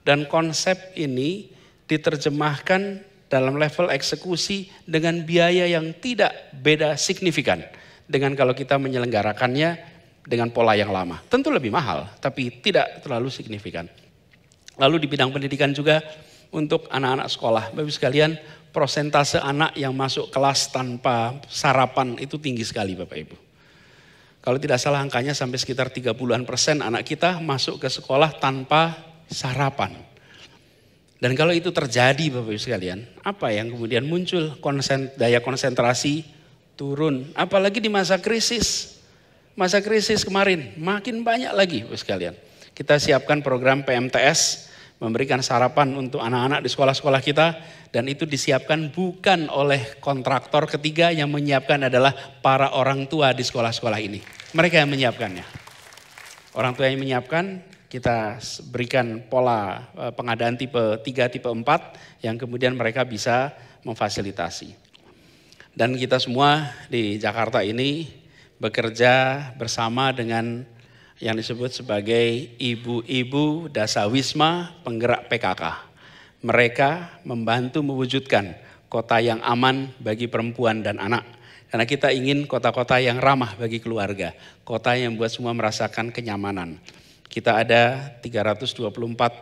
dan konsep ini diterjemahkan dalam level eksekusi dengan biaya yang tidak beda signifikan dengan kalau kita menyelenggarakannya dengan pola yang lama. Tentu lebih mahal, tapi tidak terlalu signifikan. Lalu di bidang pendidikan juga untuk anak-anak sekolah. Bapak ibu sekalian, prosentase anak yang masuk kelas tanpa sarapan itu tinggi sekali Bapak Ibu. Kalau tidak salah angkanya sampai sekitar 30-an persen anak kita masuk ke sekolah tanpa sarapan. Dan kalau itu terjadi Bapak Ibu sekalian, apa yang kemudian muncul? Konsen, daya konsentrasi turun. Apalagi di masa krisis, masa krisis kemarin, makin banyak lagi sekalian. Kita siapkan program PMTS, memberikan sarapan untuk anak-anak di sekolah-sekolah kita, dan itu disiapkan bukan oleh kontraktor ketiga yang menyiapkan adalah para orang tua di sekolah-sekolah ini. Mereka yang menyiapkannya. Orang tua yang menyiapkan, kita berikan pola eh, pengadaan tipe 3, tipe 4, yang kemudian mereka bisa memfasilitasi. Dan kita semua di Jakarta ini bekerja bersama dengan yang disebut sebagai ibu-ibu dasawisma penggerak PKK. Mereka membantu mewujudkan kota yang aman bagi perempuan dan anak. Karena kita ingin kota-kota yang ramah bagi keluarga, kota yang buat semua merasakan kenyamanan. Kita ada 324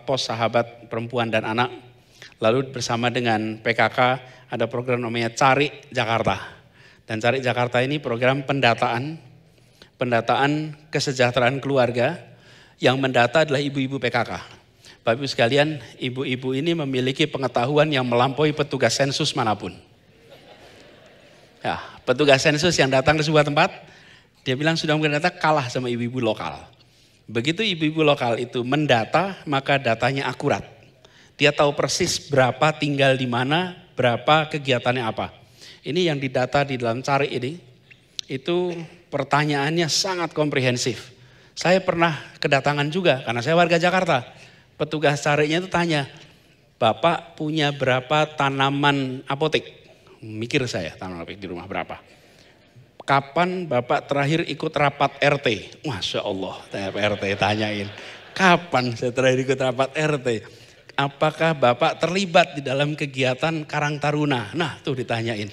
pos sahabat perempuan dan anak. Lalu bersama dengan PKK ada program namanya Cari Jakarta dan Cari Jakarta ini program pendataan, pendataan kesejahteraan keluarga yang mendata adalah ibu-ibu PKK. Bapak Ibu sekalian, ibu-ibu ini memiliki pengetahuan yang melampaui petugas sensus manapun. Ya, petugas sensus yang datang ke sebuah tempat, dia bilang sudah mungkin data kalah sama ibu-ibu lokal. Begitu ibu-ibu lokal itu mendata, maka datanya akurat. Dia tahu persis berapa tinggal di mana, berapa kegiatannya apa. Ini yang didata di dalam cari ini, itu pertanyaannya sangat komprehensif. Saya pernah kedatangan juga, karena saya warga Jakarta. Petugas carinya itu tanya, Bapak punya berapa tanaman apotek? Mikir saya, tanaman apotek di rumah berapa? kapan Bapak terakhir ikut rapat RT? Masya Allah, tanya RT tanyain. Kapan saya terakhir ikut rapat RT? Apakah Bapak terlibat di dalam kegiatan Karang Taruna? Nah, tuh ditanyain.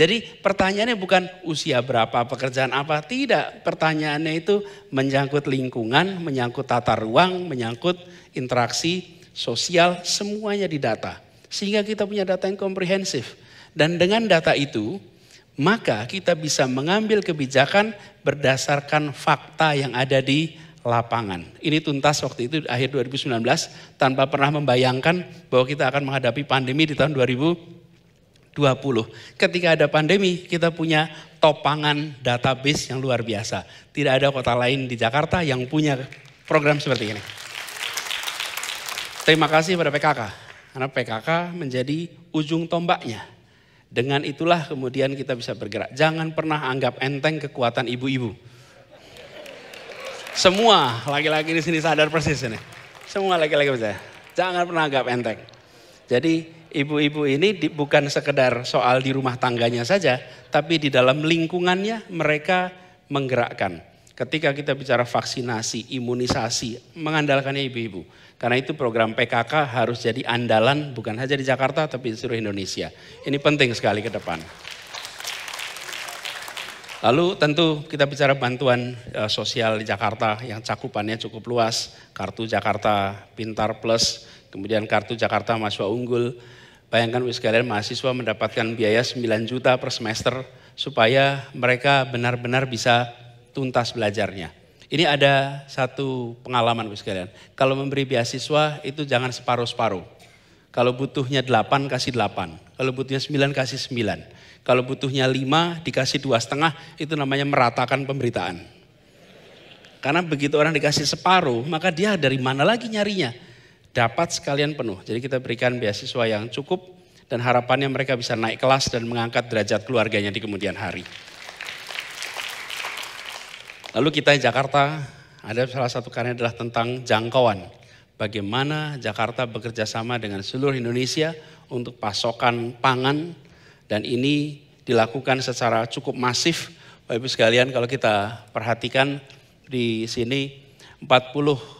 Jadi pertanyaannya bukan usia berapa, pekerjaan apa, tidak. Pertanyaannya itu menyangkut lingkungan, menyangkut tata ruang, menyangkut interaksi sosial, semuanya didata. Sehingga kita punya data yang komprehensif. Dan dengan data itu, maka kita bisa mengambil kebijakan berdasarkan fakta yang ada di lapangan. Ini tuntas waktu itu akhir 2019 tanpa pernah membayangkan bahwa kita akan menghadapi pandemi di tahun 2020. 2020. Ketika ada pandemi, kita punya topangan database yang luar biasa. Tidak ada kota lain di Jakarta yang punya program seperti ini. Terima kasih pada PKK. Karena PKK menjadi ujung tombaknya. Dengan itulah kemudian kita bisa bergerak. Jangan pernah anggap enteng kekuatan ibu-ibu. Semua laki-laki di sini sadar persis ini. Semua laki-laki bisa. Jangan pernah anggap enteng. Jadi ibu-ibu ini di, bukan sekedar soal di rumah tangganya saja, tapi di dalam lingkungannya mereka menggerakkan. Ketika kita bicara vaksinasi, imunisasi, mengandalkannya ibu-ibu. Karena itu program PKK harus jadi andalan bukan saja di Jakarta tapi di seluruh Indonesia. Ini penting sekali ke depan. Lalu tentu kita bicara bantuan eh, sosial di Jakarta yang cakupannya cukup luas, Kartu Jakarta Pintar Plus, kemudian Kartu Jakarta Mahasiswa Unggul, Bayangkan kalian mahasiswa mendapatkan biaya 9 juta per semester supaya mereka benar-benar bisa tuntas belajarnya. Ini ada satu pengalaman kalian. Kalau memberi beasiswa itu jangan separuh-separuh. Kalau butuhnya 8 kasih 8. Kalau butuhnya 9 kasih 9. Kalau butuhnya 5 dikasih dua setengah itu namanya meratakan pemberitaan. Karena begitu orang dikasih separuh maka dia dari mana lagi nyarinya? dapat sekalian penuh. Jadi kita berikan beasiswa yang cukup dan harapannya mereka bisa naik kelas dan mengangkat derajat keluarganya di kemudian hari. Lalu kita di Jakarta, ada salah satu karya adalah tentang jangkauan. Bagaimana Jakarta bekerja sama dengan seluruh Indonesia untuk pasokan pangan dan ini dilakukan secara cukup masif. Bapak Ibu sekalian kalau kita perhatikan di sini 40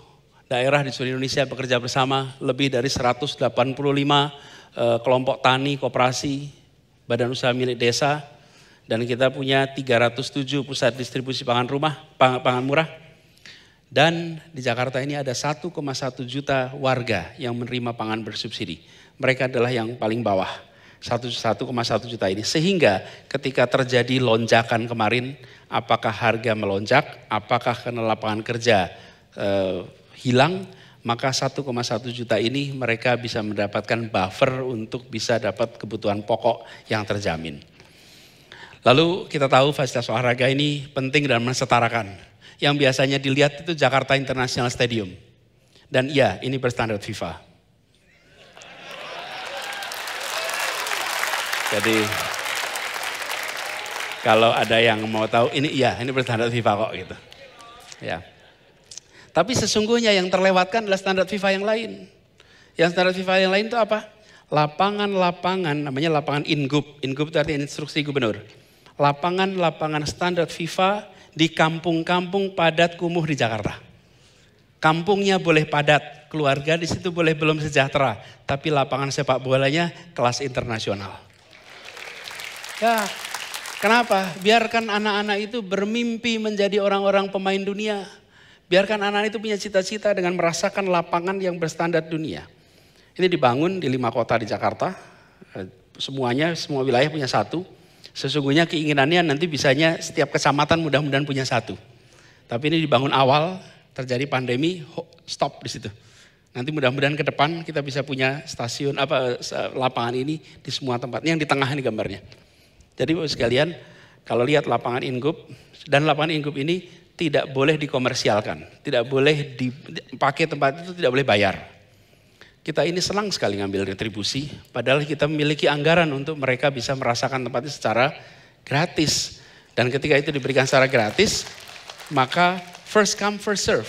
daerah di seluruh Indonesia bekerja bersama lebih dari 185 eh, kelompok tani, koperasi, badan usaha milik desa dan kita punya 307 pusat distribusi pangan rumah, pangan murah. Dan di Jakarta ini ada 1,1 juta warga yang menerima pangan bersubsidi. Mereka adalah yang paling bawah. 1,1 juta ini. Sehingga ketika terjadi lonjakan kemarin, apakah harga melonjak, apakah kena lapangan kerja eh, hilang, maka 1,1 juta ini mereka bisa mendapatkan buffer untuk bisa dapat kebutuhan pokok yang terjamin. Lalu kita tahu fasilitas olahraga ini penting dan mensetarakan. Yang biasanya dilihat itu Jakarta International Stadium. Dan iya, ini berstandar FIFA. Jadi kalau ada yang mau tahu ini iya, ini berstandar FIFA kok gitu. Ya. Tapi sesungguhnya yang terlewatkan adalah standar FIFA yang lain. Yang standar FIFA yang lain itu apa? Lapangan-lapangan, namanya lapangan ingup-ingup, itu artinya instruksi gubernur. Lapangan-lapangan standar FIFA di kampung-kampung padat kumuh di Jakarta. Kampungnya boleh padat, keluarga di situ boleh belum sejahtera, tapi lapangan sepak bolanya kelas internasional. Ya, kenapa? Biarkan anak-anak itu bermimpi menjadi orang-orang pemain dunia Biarkan anak anak itu punya cita-cita dengan merasakan lapangan yang berstandar dunia. Ini dibangun di lima kota di Jakarta. Eh, semuanya, semua wilayah punya satu. Sesungguhnya keinginannya nanti bisanya setiap kecamatan mudah-mudahan punya satu. Tapi ini dibangun awal, terjadi pandemi, stop di situ. Nanti mudah-mudahan ke depan kita bisa punya stasiun apa eh, lapangan ini di semua tempat. Ini yang di tengah ini gambarnya. Jadi sekalian, kalau lihat lapangan Ingup dan lapangan Ingup ini tidak boleh dikomersialkan, tidak boleh dipakai tempat itu tidak boleh bayar. Kita ini senang sekali ngambil retribusi, padahal kita memiliki anggaran untuk mereka bisa merasakan tempat itu secara gratis. Dan ketika itu diberikan secara gratis, maka first come first serve.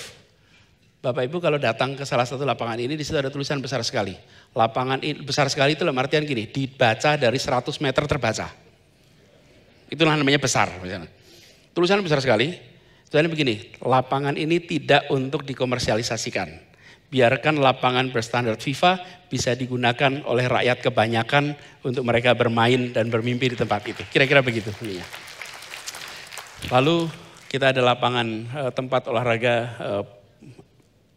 Bapak Ibu kalau datang ke salah satu lapangan ini di situ ada tulisan besar sekali. Lapangan ini besar sekali itu dalam artian gini, dibaca dari 100 meter terbaca. Itulah namanya besar. Misalnya. Tulisan besar sekali, Soalnya begini, lapangan ini tidak untuk dikomersialisasikan. Biarkan lapangan berstandar FIFA bisa digunakan oleh rakyat kebanyakan untuk mereka bermain dan bermimpi di tempat itu. Kira-kira begitu. Lalu kita ada lapangan eh, tempat olahraga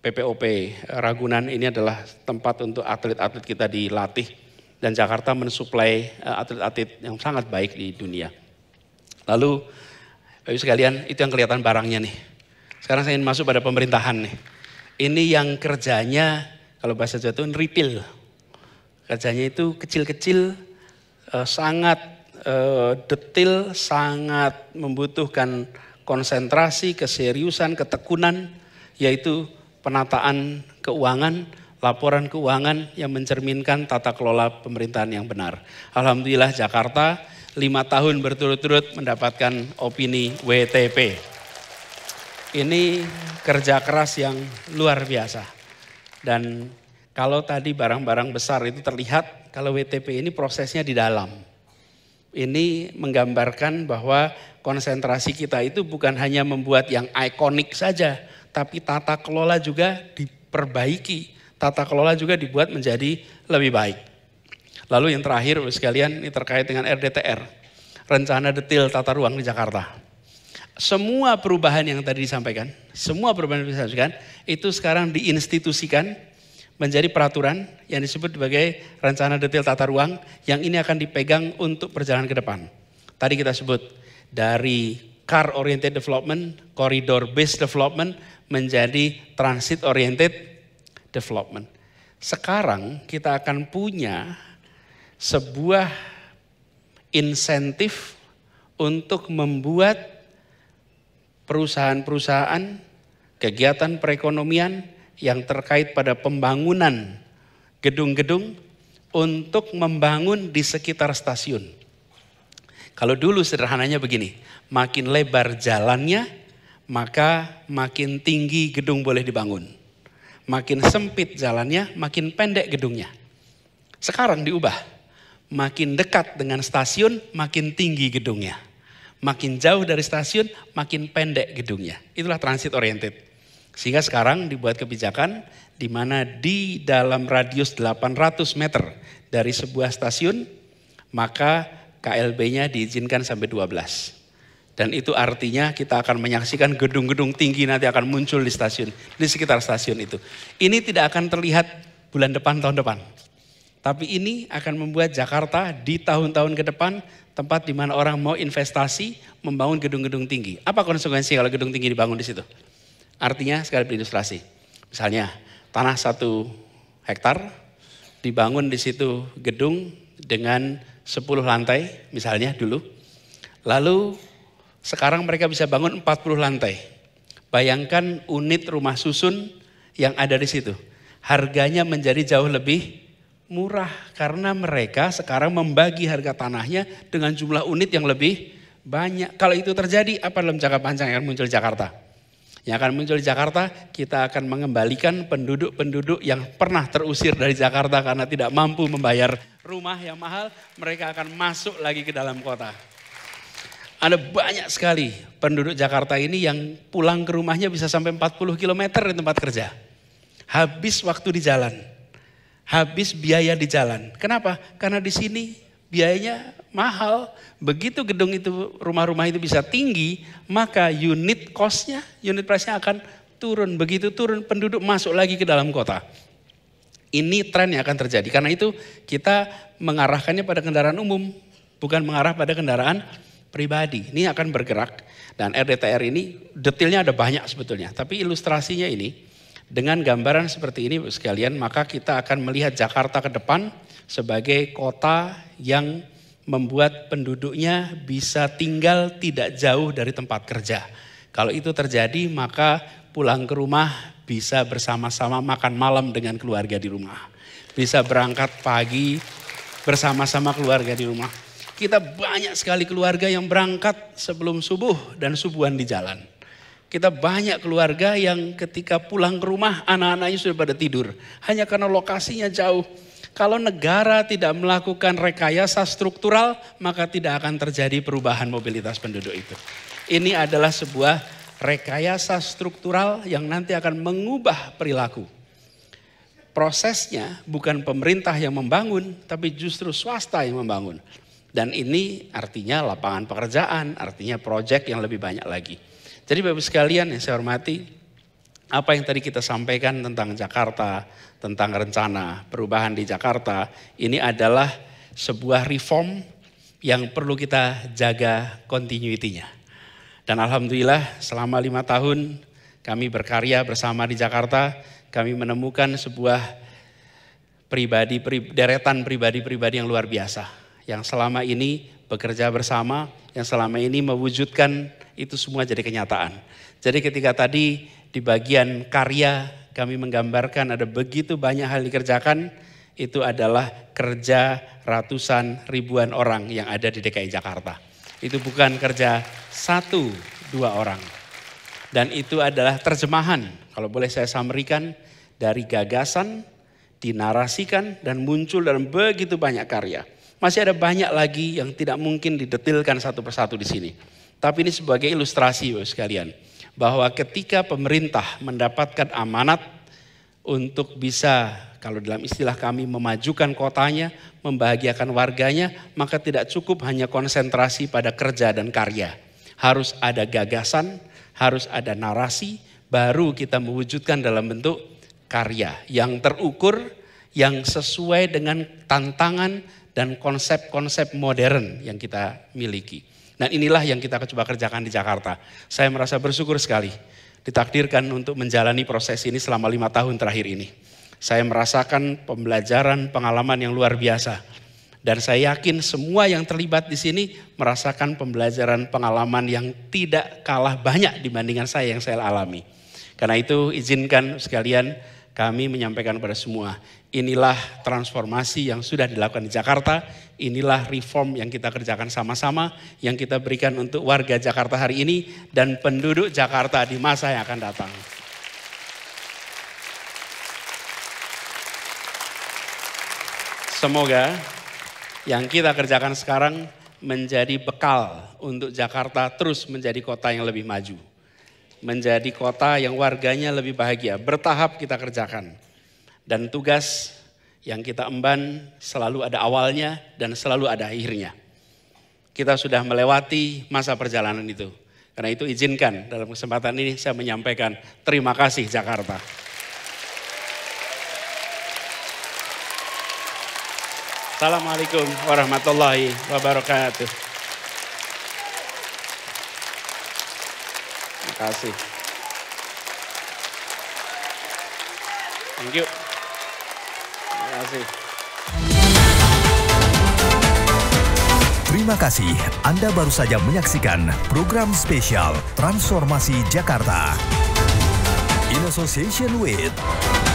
PPOP eh, Ragunan ini adalah tempat untuk atlet-atlet kita dilatih dan Jakarta mensuplai eh, atlet-atlet yang sangat baik di dunia. Lalu Bapak sekalian, itu yang kelihatan barangnya nih. Sekarang saya ingin masuk pada pemerintahan nih. Ini yang kerjanya, kalau bahasa Jawa itu retail. Kerjanya itu kecil-kecil, eh, sangat detail, eh, detil, sangat membutuhkan konsentrasi, keseriusan, ketekunan, yaitu penataan keuangan, laporan keuangan yang mencerminkan tata kelola pemerintahan yang benar. Alhamdulillah Jakarta lima tahun berturut-turut mendapatkan opini WTP. Ini kerja keras yang luar biasa. Dan kalau tadi barang-barang besar itu terlihat, kalau WTP ini prosesnya di dalam. Ini menggambarkan bahwa konsentrasi kita itu bukan hanya membuat yang ikonik saja, tapi tata kelola juga diperbaiki, tata kelola juga dibuat menjadi lebih baik. Lalu yang terakhir sekalian ini terkait dengan RDTR, rencana detil tata ruang di Jakarta. Semua perubahan yang tadi disampaikan, semua perubahan yang disampaikan itu sekarang diinstitusikan menjadi peraturan yang disebut sebagai rencana detail tata ruang yang ini akan dipegang untuk perjalanan ke depan. Tadi kita sebut dari car oriented development, corridor based development menjadi transit oriented development. Sekarang kita akan punya sebuah insentif untuk membuat perusahaan-perusahaan, kegiatan perekonomian yang terkait pada pembangunan gedung-gedung untuk membangun di sekitar stasiun. Kalau dulu sederhananya begini, makin lebar jalannya, maka makin tinggi gedung boleh dibangun. Makin sempit jalannya, makin pendek gedungnya. Sekarang diubah Makin dekat dengan stasiun, makin tinggi gedungnya. Makin jauh dari stasiun, makin pendek gedungnya. Itulah transit oriented. Sehingga sekarang dibuat kebijakan di mana di dalam radius 800 meter dari sebuah stasiun, maka KLB-nya diizinkan sampai 12. Dan itu artinya kita akan menyaksikan gedung-gedung tinggi nanti akan muncul di stasiun, di sekitar stasiun itu. Ini tidak akan terlihat bulan depan, tahun depan. Tapi ini akan membuat Jakarta di tahun-tahun ke depan tempat di mana orang mau investasi membangun gedung-gedung tinggi. Apa konsekuensi kalau gedung tinggi dibangun di situ? Artinya sekali ilustrasi. Misalnya tanah satu hektar dibangun di situ gedung dengan 10 lantai misalnya dulu. Lalu sekarang mereka bisa bangun 40 lantai. Bayangkan unit rumah susun yang ada di situ. Harganya menjadi jauh lebih murah karena mereka sekarang membagi harga tanahnya dengan jumlah unit yang lebih banyak. Kalau itu terjadi, apa dalam jangka panjang yang akan muncul Jakarta? Yang akan muncul di Jakarta, kita akan mengembalikan penduduk-penduduk yang pernah terusir dari Jakarta karena tidak mampu membayar rumah yang mahal, mereka akan masuk lagi ke dalam kota. Ada banyak sekali penduduk Jakarta ini yang pulang ke rumahnya bisa sampai 40 km di tempat kerja. Habis waktu di jalan habis biaya di jalan. Kenapa? Karena di sini biayanya mahal. Begitu gedung itu, rumah-rumah itu bisa tinggi, maka unit cost-nya, unit price-nya akan turun. Begitu turun, penduduk masuk lagi ke dalam kota. Ini tren yang akan terjadi. Karena itu kita mengarahkannya pada kendaraan umum, bukan mengarah pada kendaraan pribadi. Ini akan bergerak dan RDTR ini detailnya ada banyak sebetulnya. Tapi ilustrasinya ini, dengan gambaran seperti ini sekalian, maka kita akan melihat Jakarta ke depan sebagai kota yang membuat penduduknya bisa tinggal tidak jauh dari tempat kerja. Kalau itu terjadi, maka pulang ke rumah bisa bersama-sama makan malam dengan keluarga di rumah. Bisa berangkat pagi bersama-sama keluarga di rumah. Kita banyak sekali keluarga yang berangkat sebelum subuh dan subuhan di jalan kita banyak keluarga yang ketika pulang ke rumah anak-anaknya sudah pada tidur. Hanya karena lokasinya jauh. Kalau negara tidak melakukan rekayasa struktural, maka tidak akan terjadi perubahan mobilitas penduduk itu. Ini adalah sebuah rekayasa struktural yang nanti akan mengubah perilaku. Prosesnya bukan pemerintah yang membangun, tapi justru swasta yang membangun. Dan ini artinya lapangan pekerjaan, artinya proyek yang lebih banyak lagi. Jadi Bapak sekalian yang saya hormati, apa yang tadi kita sampaikan tentang Jakarta, tentang rencana perubahan di Jakarta, ini adalah sebuah reform yang perlu kita jaga continuity-nya. Dan Alhamdulillah selama lima tahun kami berkarya bersama di Jakarta, kami menemukan sebuah pribadi, deretan pribadi-pribadi yang luar biasa. Yang selama ini bekerja bersama, yang selama ini mewujudkan itu semua jadi kenyataan. Jadi ketika tadi di bagian karya kami menggambarkan ada begitu banyak hal dikerjakan, itu adalah kerja ratusan ribuan orang yang ada di DKI Jakarta. Itu bukan kerja satu dua orang. Dan itu adalah terjemahan, kalau boleh saya samerikan, dari gagasan, dinarasikan, dan muncul dalam begitu banyak karya. Masih ada banyak lagi yang tidak mungkin didetilkan satu persatu di sini. Tapi ini sebagai ilustrasi Bapak sekalian. Bahwa ketika pemerintah mendapatkan amanat untuk bisa kalau dalam istilah kami memajukan kotanya, membahagiakan warganya, maka tidak cukup hanya konsentrasi pada kerja dan karya. Harus ada gagasan, harus ada narasi, baru kita mewujudkan dalam bentuk karya yang terukur, yang sesuai dengan tantangan dan konsep-konsep modern yang kita miliki. Dan inilah yang kita coba kerjakan di Jakarta. Saya merasa bersyukur sekali ditakdirkan untuk menjalani proses ini selama lima tahun terakhir ini. Saya merasakan pembelajaran pengalaman yang luar biasa. Dan saya yakin semua yang terlibat di sini merasakan pembelajaran pengalaman yang tidak kalah banyak dibandingkan saya yang saya alami. Karena itu izinkan sekalian kami menyampaikan kepada semua inilah transformasi yang sudah dilakukan di Jakarta, inilah reform yang kita kerjakan sama-sama, yang kita berikan untuk warga Jakarta hari ini dan penduduk Jakarta di masa yang akan datang. Semoga yang kita kerjakan sekarang menjadi bekal untuk Jakarta terus menjadi kota yang lebih maju. Menjadi kota yang warganya lebih bahagia. Bertahap kita kerjakan dan tugas yang kita emban selalu ada awalnya dan selalu ada akhirnya. Kita sudah melewati masa perjalanan itu. Karena itu izinkan dalam kesempatan ini saya menyampaikan terima kasih Jakarta. Assalamualaikum warahmatullahi wabarakatuh. Terima kasih. Thank you kasih. Terima kasih Anda baru saja menyaksikan program spesial Transformasi Jakarta. In association with